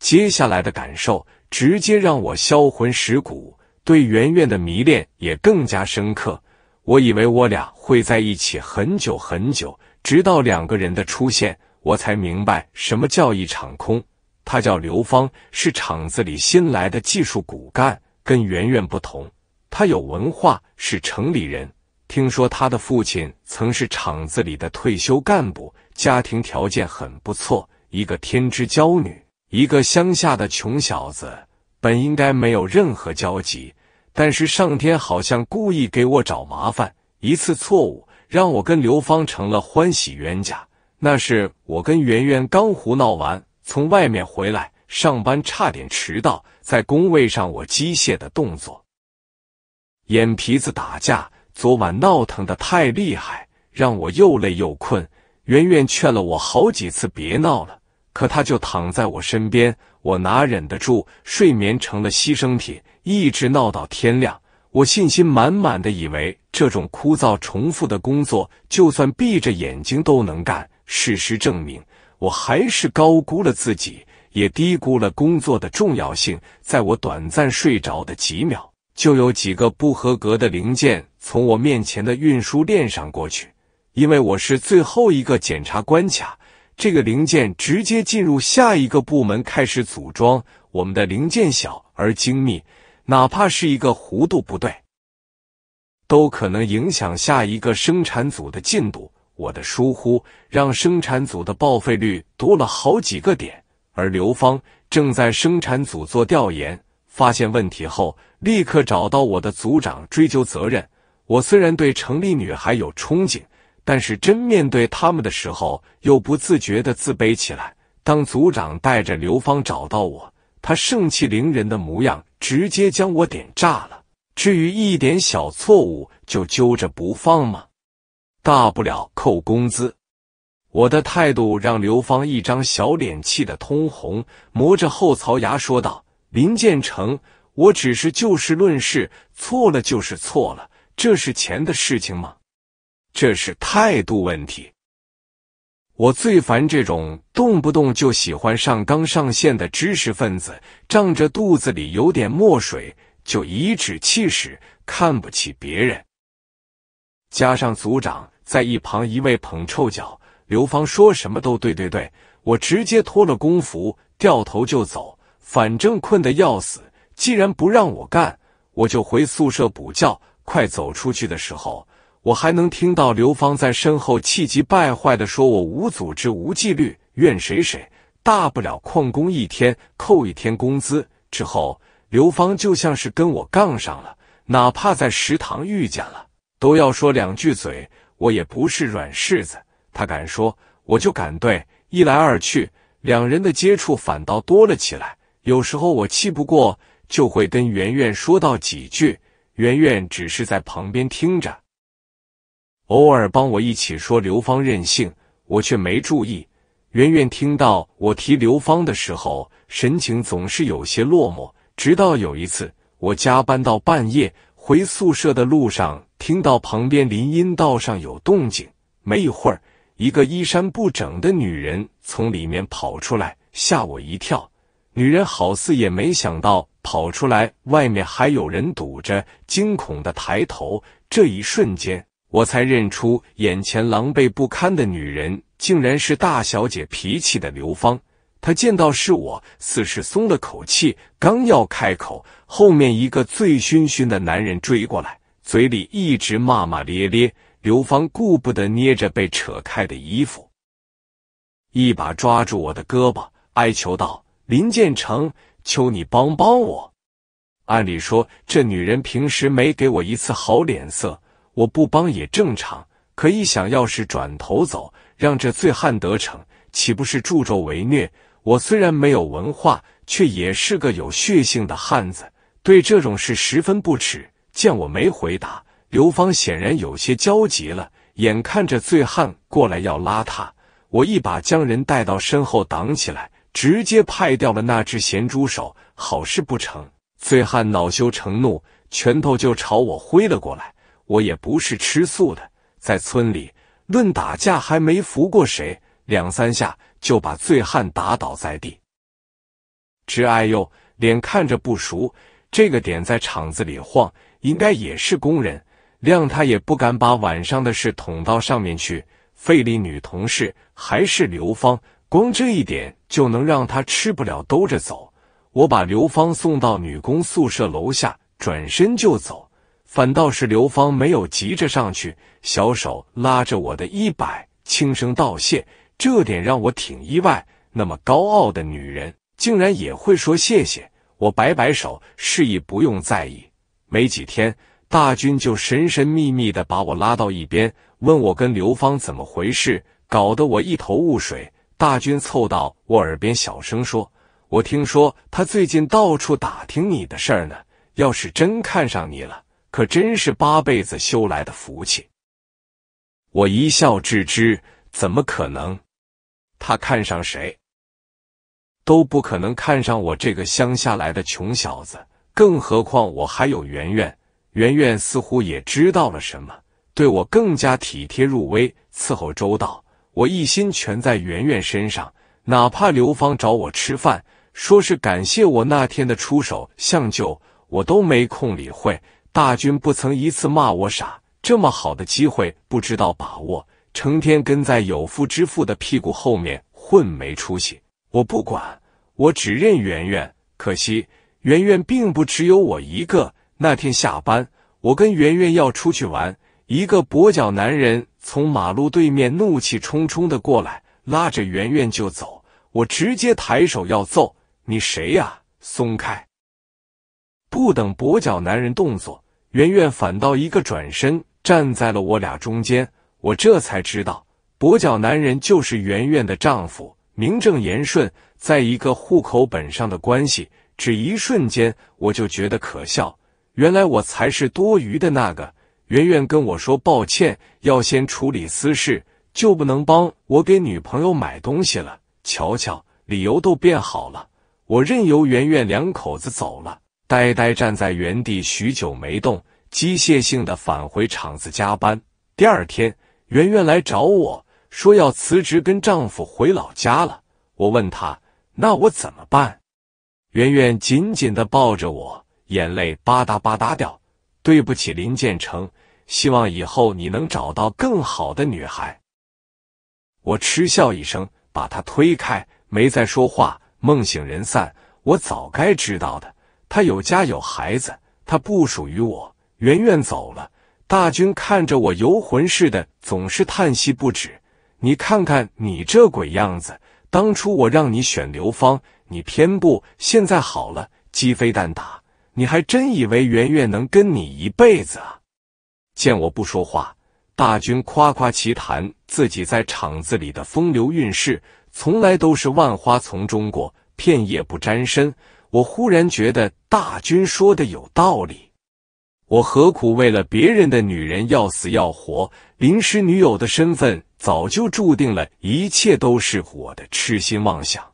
接下来的感受直接让我销魂蚀骨，对圆圆的迷恋也更加深刻。我以为我俩会在一起很久很久，直到两个人的出现，我才明白什么叫一场空。他叫刘芳，是厂子里新来的技术骨干，跟圆圆不同，他有文化，是城里人。听说他的父亲曾是厂子里的退休干部，家庭条件很不错，一个天之骄女，一个乡下的穷小子，本应该没有任何交集。但是上天好像故意给我找麻烦，一次错误让我跟刘芳成了欢喜冤家。那是我跟圆圆刚胡闹完，从外面回来上班，差点迟到，在工位上我机械的动作，眼皮子打架。昨晚闹腾的太厉害，让我又累又困。圆圆劝了我好几次，别闹了。可他就躺在我身边，我哪忍得住？睡眠成了牺牲品，一直闹到天亮。我信心满满的以为，这种枯燥重复的工作，就算闭着眼睛都能干。事实证明，我还是高估了自己，也低估了工作的重要性。在我短暂睡着的几秒，就有几个不合格的零件。从我面前的运输链上过去，因为我是最后一个检查关卡，这个零件直接进入下一个部门开始组装。我们的零件小而精密，哪怕是一个弧度不对，都可能影响下一个生产组的进度。我的疏忽让生产组的报废率多了好几个点，而刘芳正在生产组做调研，发现问题后立刻找到我的组长追究责任。我虽然对城里女孩有憧憬，但是真面对他们的时候，又不自觉的自卑起来。当组长带着刘芳找到我，他盛气凌人的模样直接将我点炸了。至于一点小错误就揪着不放吗？大不了扣工资。我的态度让刘芳一张小脸气得通红，磨着后槽牙说道：“林建成，我只是就事论事，错了就是错了。”这是钱的事情吗？这是态度问题。我最烦这种动不动就喜欢上纲上线的知识分子，仗着肚子里有点墨水就颐指气使，看不起别人。加上组长在一旁一味捧臭脚，刘芳说什么都对，对对，我直接脱了工服，掉头就走。反正困得要死，既然不让我干，我就回宿舍补觉。快走出去的时候，我还能听到刘芳在身后气急败坏的说：“我无组织无纪律，怨谁谁？大不了旷工一天，扣一天工资。”之后，刘芳就像是跟我杠上了，哪怕在食堂遇见了，都要说两句嘴。我也不是软柿子，他敢说，我就敢对。一来二去，两人的接触反倒多了起来。有时候我气不过，就会跟圆圆说到几句。圆圆只是在旁边听着，偶尔帮我一起说刘芳任性，我却没注意。圆圆听到我提刘芳的时候，神情总是有些落寞。直到有一次，我加班到半夜，回宿舍的路上，听到旁边林荫道上有动静。没一会儿，一个衣衫不整的女人从里面跑出来，吓我一跳。女人好似也没想到。跑出来，外面还有人堵着，惊恐的抬头。这一瞬间，我才认出眼前狼狈不堪的女人，竟然是大小姐脾气的刘芳。她见到是我，似是松了口气，刚要开口，后面一个醉醺醺的男人追过来，嘴里一直骂骂咧咧。刘芳顾不得捏着被扯开的衣服，一把抓住我的胳膊，哀求道：“林建成。”求你帮帮我！按理说，这女人平时没给我一次好脸色，我不帮也正常。可一想，要是转头走，让这醉汉得逞，岂不是助纣为虐？我虽然没有文化，却也是个有血性的汉子，对这种事十分不耻。见我没回答，刘芳显然有些焦急了。眼看着醉汉过来要拉他，我一把将人带到身后挡起来。直接派掉了那只咸猪手，好事不成。醉汉恼羞成怒，拳头就朝我挥了过来。我也不是吃素的，在村里论打架还没服过谁，两三下就把醉汉打倒在地。直哎呦，脸看着不熟，这个点在厂子里晃，应该也是工人。谅他也不敢把晚上的事捅到上面去。费力女同事还是刘芳，光这一点。就能让他吃不了兜着走。我把刘芳送到女工宿舍楼下，转身就走。反倒是刘芳没有急着上去，小手拉着我的衣摆，轻声道谢。这点让我挺意外，那么高傲的女人竟然也会说谢谢。我摆摆手，示意不用在意。没几天，大军就神神秘秘的把我拉到一边，问我跟刘芳怎么回事，搞得我一头雾水。大军凑到我耳边小声说：“我听说他最近到处打听你的事儿呢。要是真看上你了，可真是八辈子修来的福气。”我一笑置之：“怎么可能？他看上谁都不可能看上我这个乡下来的穷小子，更何况我还有圆圆。圆圆似乎也知道了什么，对我更加体贴入微，伺候周到。”我一心全在圆圆身上，哪怕刘芳找我吃饭，说是感谢我那天的出手相救，我都没空理会。大军不曾一次骂我傻，这么好的机会不知道把握，成天跟在有夫之妇的屁股后面混，没出息。我不管，我只认圆圆。可惜圆圆并不只有我一个。那天下班，我跟圆圆要出去玩，一个跛脚男人。从马路对面怒气冲冲的过来，拉着圆圆就走。我直接抬手要揍你，谁呀？松开！不等跛脚男人动作，圆圆反倒一个转身，站在了我俩中间。我这才知道，跛脚男人就是圆圆的丈夫，名正言顺，在一个户口本上的关系。只一瞬间，我就觉得可笑。原来我才是多余的那个。圆圆跟我说抱歉，要先处理私事，就不能帮我给女朋友买东西了。瞧瞧，理由都变好了。我任由圆圆两口子走了，呆呆站在原地许久没动，机械性的返回厂子加班。第二天，圆圆来找我说要辞职，跟丈夫回老家了。我问她，那我怎么办？圆圆紧紧的抱着我，眼泪吧嗒吧嗒掉。对不起，林建成。希望以后你能找到更好的女孩。我嗤笑一声，把她推开，没再说话。梦醒人散，我早该知道的。她有家有孩子，她不属于我。圆圆走了，大军看着我游魂似的，总是叹息不止。你看看你这鬼样子！当初我让你选刘芳，你偏不。现在好了，鸡飞蛋打。你还真以为圆圆能跟你一辈子啊？见我不说话，大军夸夸其谈自己在厂子里的风流韵事，从来都是万花丛中过，片叶不沾身。我忽然觉得大军说的有道理，我何苦为了别人的女人要死要活？临时女友的身份早就注定了一切都是我的痴心妄想。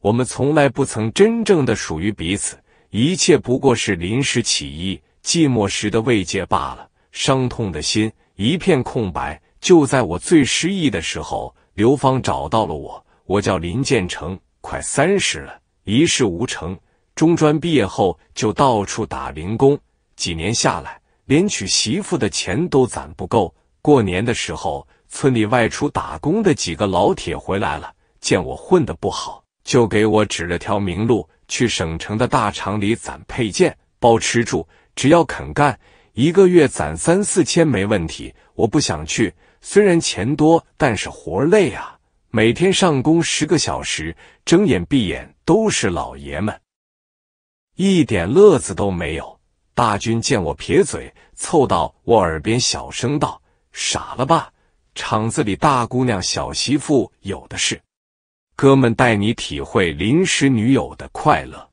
我们从来不曾真正的属于彼此，一切不过是临时起意。寂寞时的慰藉罢了。伤痛的心一片空白。就在我最失意的时候，刘芳找到了我。我叫林建成，快三十了，一事无成。中专毕业后就到处打零工，几年下来连娶媳妇的钱都攒不够。过年的时候，村里外出打工的几个老铁回来了，见我混得不好，就给我指了条明路，去省城的大厂里攒配件，包吃住。只要肯干，一个月攒三四千没问题。我不想去，虽然钱多，但是活累啊，每天上工十个小时，睁眼闭眼都是老爷们，一点乐子都没有。大军见我撇嘴，凑到我耳边小声道：“傻了吧？厂子里大姑娘、小媳妇有的是，哥们带你体会临时女友的快乐。”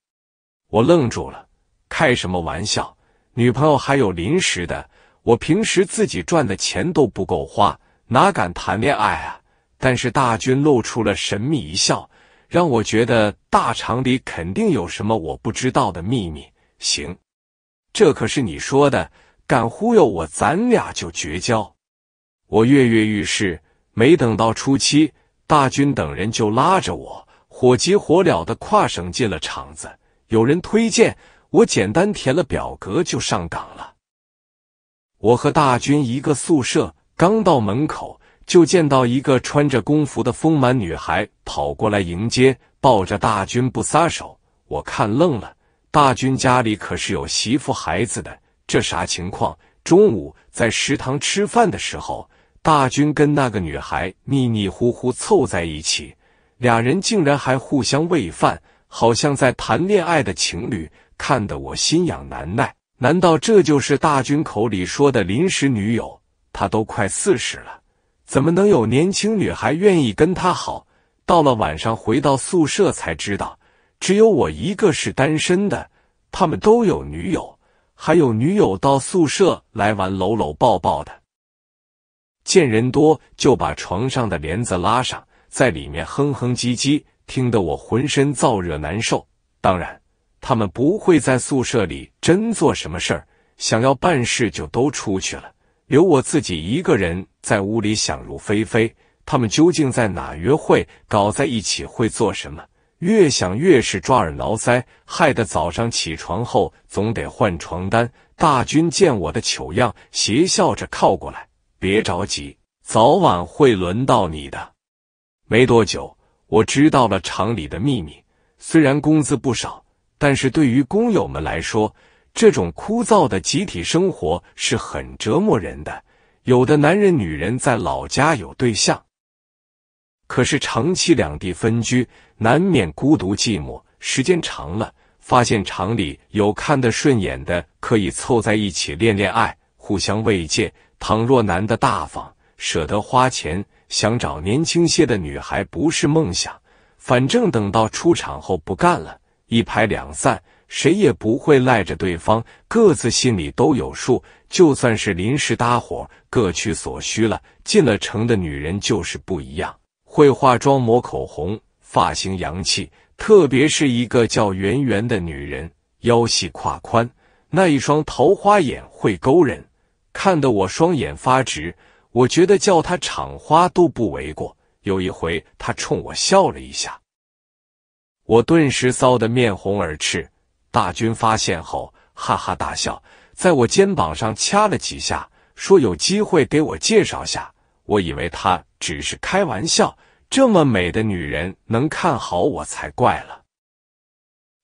我愣住了，开什么玩笑？女朋友还有临时的，我平时自己赚的钱都不够花，哪敢谈恋爱啊？但是大军露出了神秘一笑，让我觉得大厂里肯定有什么我不知道的秘密。行，这可是你说的，敢忽悠我，咱俩就绝交。我跃跃欲试，没等到初七，大军等人就拉着我，火急火燎的跨省进了厂子。有人推荐。我简单填了表格就上岗了。我和大军一个宿舍，刚到门口就见到一个穿着工服的丰满女孩跑过来迎接，抱着大军不撒手。我看愣了，大军家里可是有媳妇孩子的，这啥情况？中午在食堂吃饭的时候，大军跟那个女孩腻腻乎乎凑在一起，俩人竟然还互相喂饭，好像在谈恋爱的情侣。看得我心痒难耐，难道这就是大军口里说的临时女友？他都快四十了，怎么能有年轻女孩愿意跟他好？到了晚上回到宿舍才知道，只有我一个是单身的，他们都有女友，还有女友到宿舍来玩搂搂抱抱的。见人多就把床上的帘子拉上，在里面哼哼唧唧，听得我浑身燥热难受。当然。他们不会在宿舍里真做什么事儿，想要办事就都出去了，留我自己一个人在屋里想入非非。他们究竟在哪约会？搞在一起会做什么？越想越是抓耳挠腮，害得早上起床后总得换床单。大军见我的糗样，邪笑着靠过来：“别着急，早晚会轮到你的。”没多久，我知道了厂里的秘密。虽然工资不少。但是对于工友们来说，这种枯燥的集体生活是很折磨人的。有的男人、女人在老家有对象，可是长期两地分居，难免孤独寂寞。时间长了，发现厂里有看得顺眼的，可以凑在一起恋恋爱，互相慰藉。倘若男的大方，舍得花钱，想找年轻些的女孩，不是梦想。反正等到出厂后不干了。一拍两散，谁也不会赖着对方，各自心里都有数。就算是临时搭伙，各取所需了。进了城的女人就是不一样，会化妆、抹口红、发型洋气。特别是一个叫圆圆的女人，腰细胯宽，那一双桃花眼会勾人，看得我双眼发直。我觉得叫她厂花都不为过。有一回，她冲我笑了一下。我顿时臊得面红耳赤，大军发现后哈哈大笑，在我肩膀上掐了几下，说有机会给我介绍下。我以为他只是开玩笑，这么美的女人能看好我才怪了。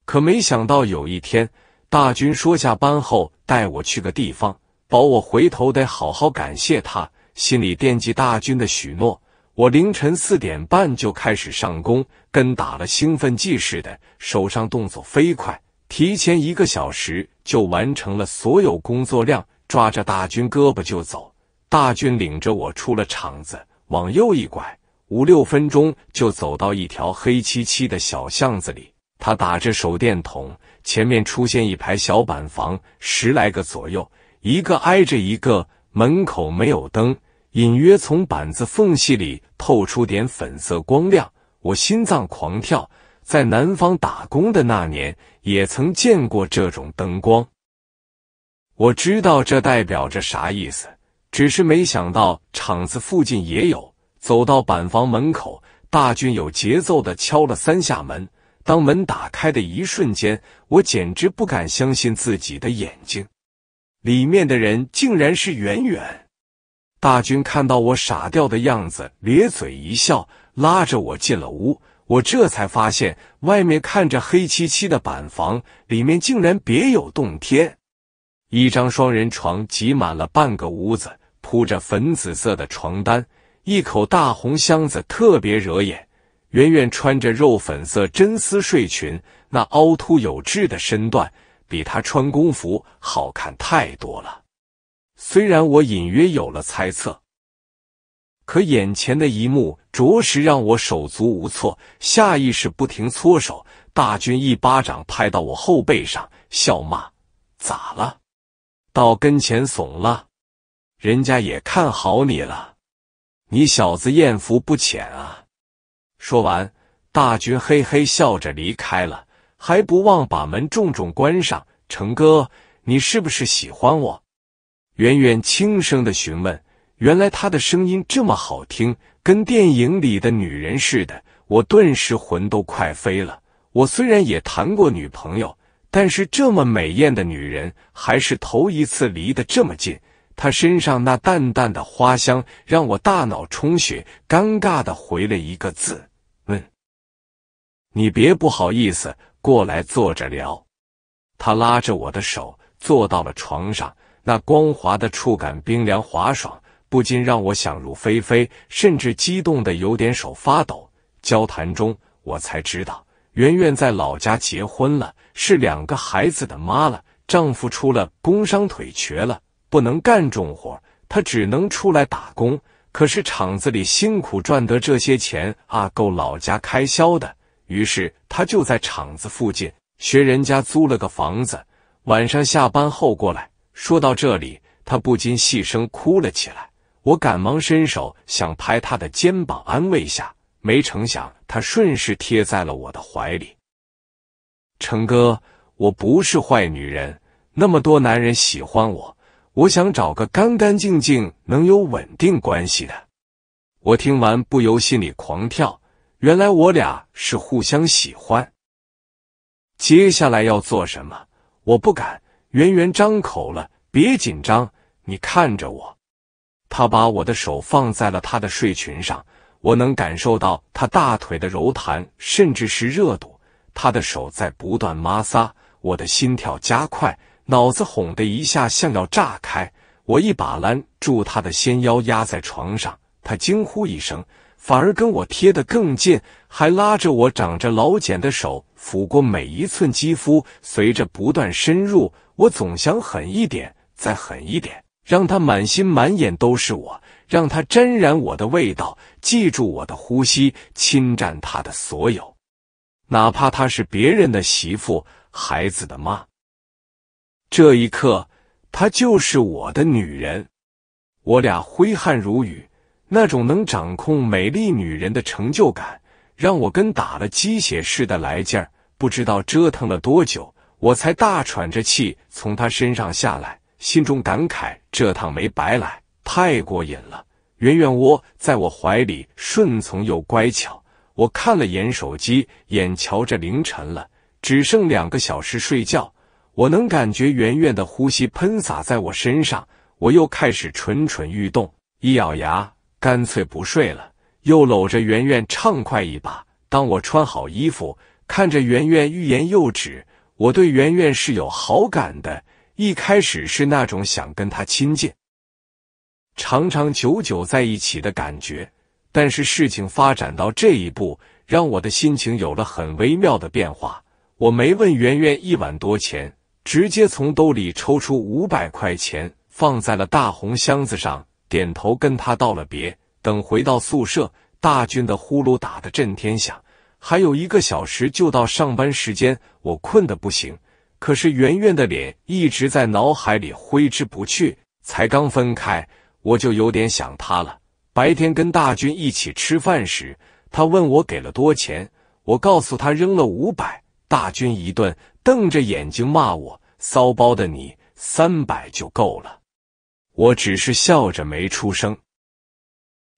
可没想到有一天，大军说下班后带我去个地方，保我回头得好好感谢他。心里惦记大军的许诺。我凌晨四点半就开始上工，跟打了兴奋剂似的，手上动作飞快，提前一个小时就完成了所有工作量，抓着大军胳膊就走。大军领着我出了厂子，往右一拐，五六分钟就走到一条黑漆漆的小巷子里。他打着手电筒，前面出现一排小板房，十来个左右，一个挨着一个，门口没有灯。隐约从板子缝隙里透出点粉色光亮，我心脏狂跳。在南方打工的那年，也曾见过这种灯光。我知道这代表着啥意思，只是没想到厂子附近也有。走到板房门口，大军有节奏的敲了三下门。当门打开的一瞬间，我简直不敢相信自己的眼睛，里面的人竟然是远远。大军看到我傻掉的样子，咧嘴一笑，拉着我进了屋。我这才发现，外面看着黑漆漆的板房，里面竟然别有洞天。一张双人床挤满了半个屋子，铺着粉紫色的床单，一口大红箱子特别惹眼。圆圆穿着肉粉色真丝睡裙，那凹凸有致的身段，比她穿工服好看太多了。虽然我隐约有了猜测，可眼前的一幕着实让我手足无措，下意识不停搓手。大军一巴掌拍到我后背上，笑骂：“咋了？到跟前怂了？人家也看好你了，你小子艳福不浅啊！”说完，大军嘿嘿笑着离开了，还不忘把门重重关上。成哥，你是不是喜欢我？圆圆轻声的询问：“原来她的声音这么好听，跟电影里的女人似的。”我顿时魂都快飞了。我虽然也谈过女朋友，但是这么美艳的女人还是头一次离得这么近。她身上那淡淡的花香让我大脑充血，尴尬的回了一个字：“嗯。”你别不好意思，过来坐着聊。他拉着我的手坐到了床上。那光滑的触感冰凉滑爽，不禁让我想入非非，甚至激动的有点手发抖。交谈中，我才知道圆圆在老家结婚了，是两个孩子的妈了。丈夫出了工伤，腿瘸了，不能干重活，她只能出来打工。可是厂子里辛苦赚得这些钱啊，够老家开销的。于是她就在厂子附近学人家租了个房子，晚上下班后过来。说到这里，他不禁细声哭了起来。我赶忙伸手想拍他的肩膀安慰下，没成想她顺势贴在了我的怀里。成哥，我不是坏女人，那么多男人喜欢我，我想找个干干净净、能有稳定关系的。我听完不由心里狂跳，原来我俩是互相喜欢。接下来要做什么？我不敢。圆圆张口了，别紧张，你看着我。他把我的手放在了他的睡裙上，我能感受到他大腿的柔弹，甚至是热度。他的手在不断摩挲，我的心跳加快，脑子哄的一下像要炸开。我一把拦住他的纤腰，压在床上，他惊呼一声，反而跟我贴得更近，还拉着我长着老茧的手抚过每一寸肌肤，随着不断深入。我总想狠一点，再狠一点，让他满心满眼都是我，让他沾染我的味道，记住我的呼吸，侵占他的所有，哪怕他是别人的媳妇、孩子的妈。这一刻，她就是我的女人。我俩挥汗如雨，那种能掌控美丽女人的成就感，让我跟打了鸡血似的来劲儿，不知道折腾了多久。我才大喘着气从他身上下来，心中感慨这趟没白来，太过瘾了。圆圆窝在我怀里，顺从又乖巧。我看了眼手机，眼瞧着凌晨了，只剩两个小时睡觉，我能感觉圆圆的呼吸喷洒在我身上，我又开始蠢蠢欲动。一咬牙，干脆不睡了，又搂着圆圆畅快一把。当我穿好衣服，看着圆圆欲言又止。我对圆圆是有好感的，一开始是那种想跟她亲近、长长久久在一起的感觉。但是事情发展到这一步，让我的心情有了很微妙的变化。我没问圆圆一晚多钱，直接从兜里抽出五百块钱放在了大红箱子上，点头跟她道了别。等回到宿舍，大军的呼噜打得震天响。还有一个小时就到上班时间，我困得不行。可是圆圆的脸一直在脑海里挥之不去。才刚分开，我就有点想他了。白天跟大军一起吃饭时，他问我给了多钱，我告诉他扔了五百。大军一顿瞪着眼睛骂我：“骚包的你，三百就够了。”我只是笑着没出声。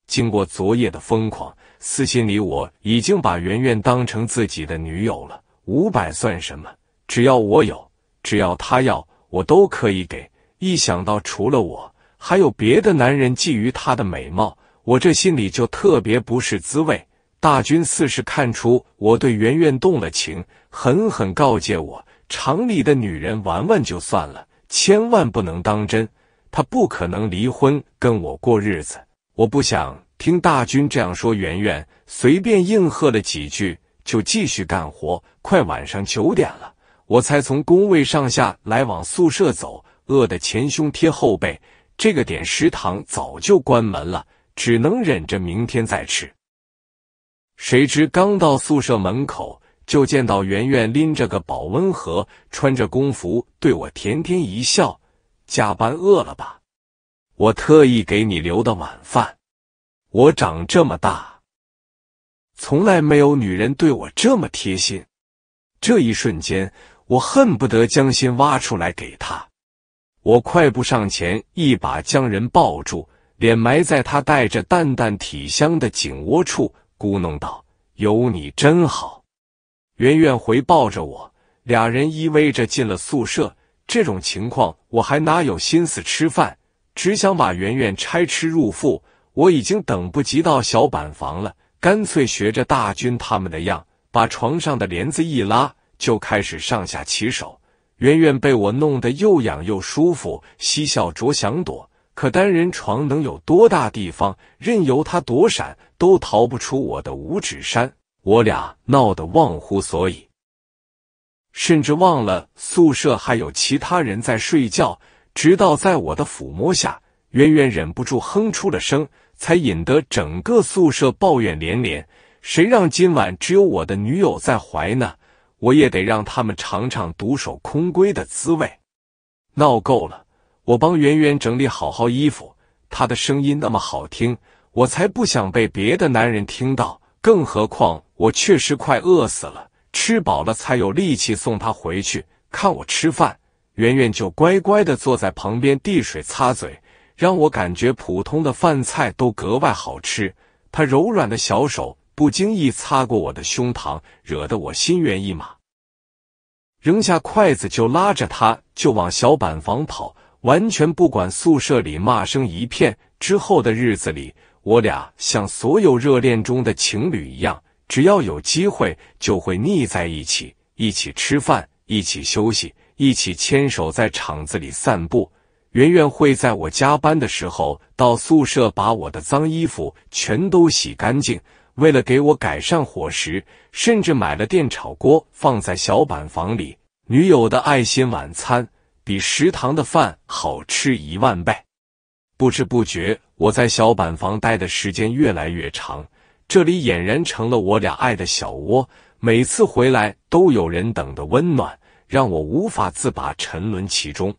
经过昨夜的疯狂。私信里我已经把圆圆当成自己的女友了，五百算什么？只要我有，只要他要，我都可以给。一想到除了我，还有别的男人觊觎她的美貌，我这心里就特别不是滋味。大军似是看出我对圆圆动了情，狠狠告诫我：厂里的女人玩玩就算了，千万不能当真。她不可能离婚跟我过日子，我不想。听大军这样说，圆圆随便应和了几句，就继续干活。快晚上九点了，我才从工位上下来往宿舍走，饿的前胸贴后背。这个点食堂早就关门了，只能忍着明天再吃。谁知刚到宿舍门口，就见到圆圆拎着个保温盒，穿着工服，对我甜甜一笑：“加班饿了吧？我特意给你留的晚饭。”我长这么大，从来没有女人对我这么贴心。这一瞬间，我恨不得将心挖出来给她。我快步上前，一把将人抱住，脸埋在她带着淡淡体香的颈窝处，咕哝道：“有你真好。”圆圆回抱着我，俩人依偎着进了宿舍。这种情况，我还哪有心思吃饭？只想把圆圆拆吃入腹。我已经等不及到小板房了，干脆学着大军他们的样，把床上的帘子一拉，就开始上下其手。圆圆被我弄得又痒又舒服，嬉笑着想躲，可单人床能有多大地方？任由他躲闪，都逃不出我的五指山。我俩闹得忘乎所以，甚至忘了宿舍还有其他人在睡觉，直到在我的抚摸下，圆圆忍不住哼出了声。才引得整个宿舍抱怨连连。谁让今晚只有我的女友在怀呢？我也得让他们尝尝独守空闺的滋味。闹够了，我帮圆圆整理好好衣服。她的声音那么好听，我才不想被别的男人听到。更何况我确实快饿死了，吃饱了才有力气送她回去。看我吃饭，圆圆就乖乖的坐在旁边递水擦嘴。让我感觉普通的饭菜都格外好吃。他柔软的小手不经意擦过我的胸膛，惹得我心猿意马，扔下筷子就拉着他就往小板房跑，完全不管宿舍里骂声一片。之后的日子里，我俩像所有热恋中的情侣一样，只要有机会就会腻在一起，一起吃饭，一起休息，一起牵手在厂子里散步。圆圆会在我加班的时候到宿舍把我的脏衣服全都洗干净，为了给我改善伙食，甚至买了电炒锅放在小板房里。女友的爱心晚餐比食堂的饭好吃一万倍。不知不觉，我在小板房待的时间越来越长，这里俨然成了我俩爱的小窝。每次回来都有人等的温暖，让我无法自拔，沉沦其中。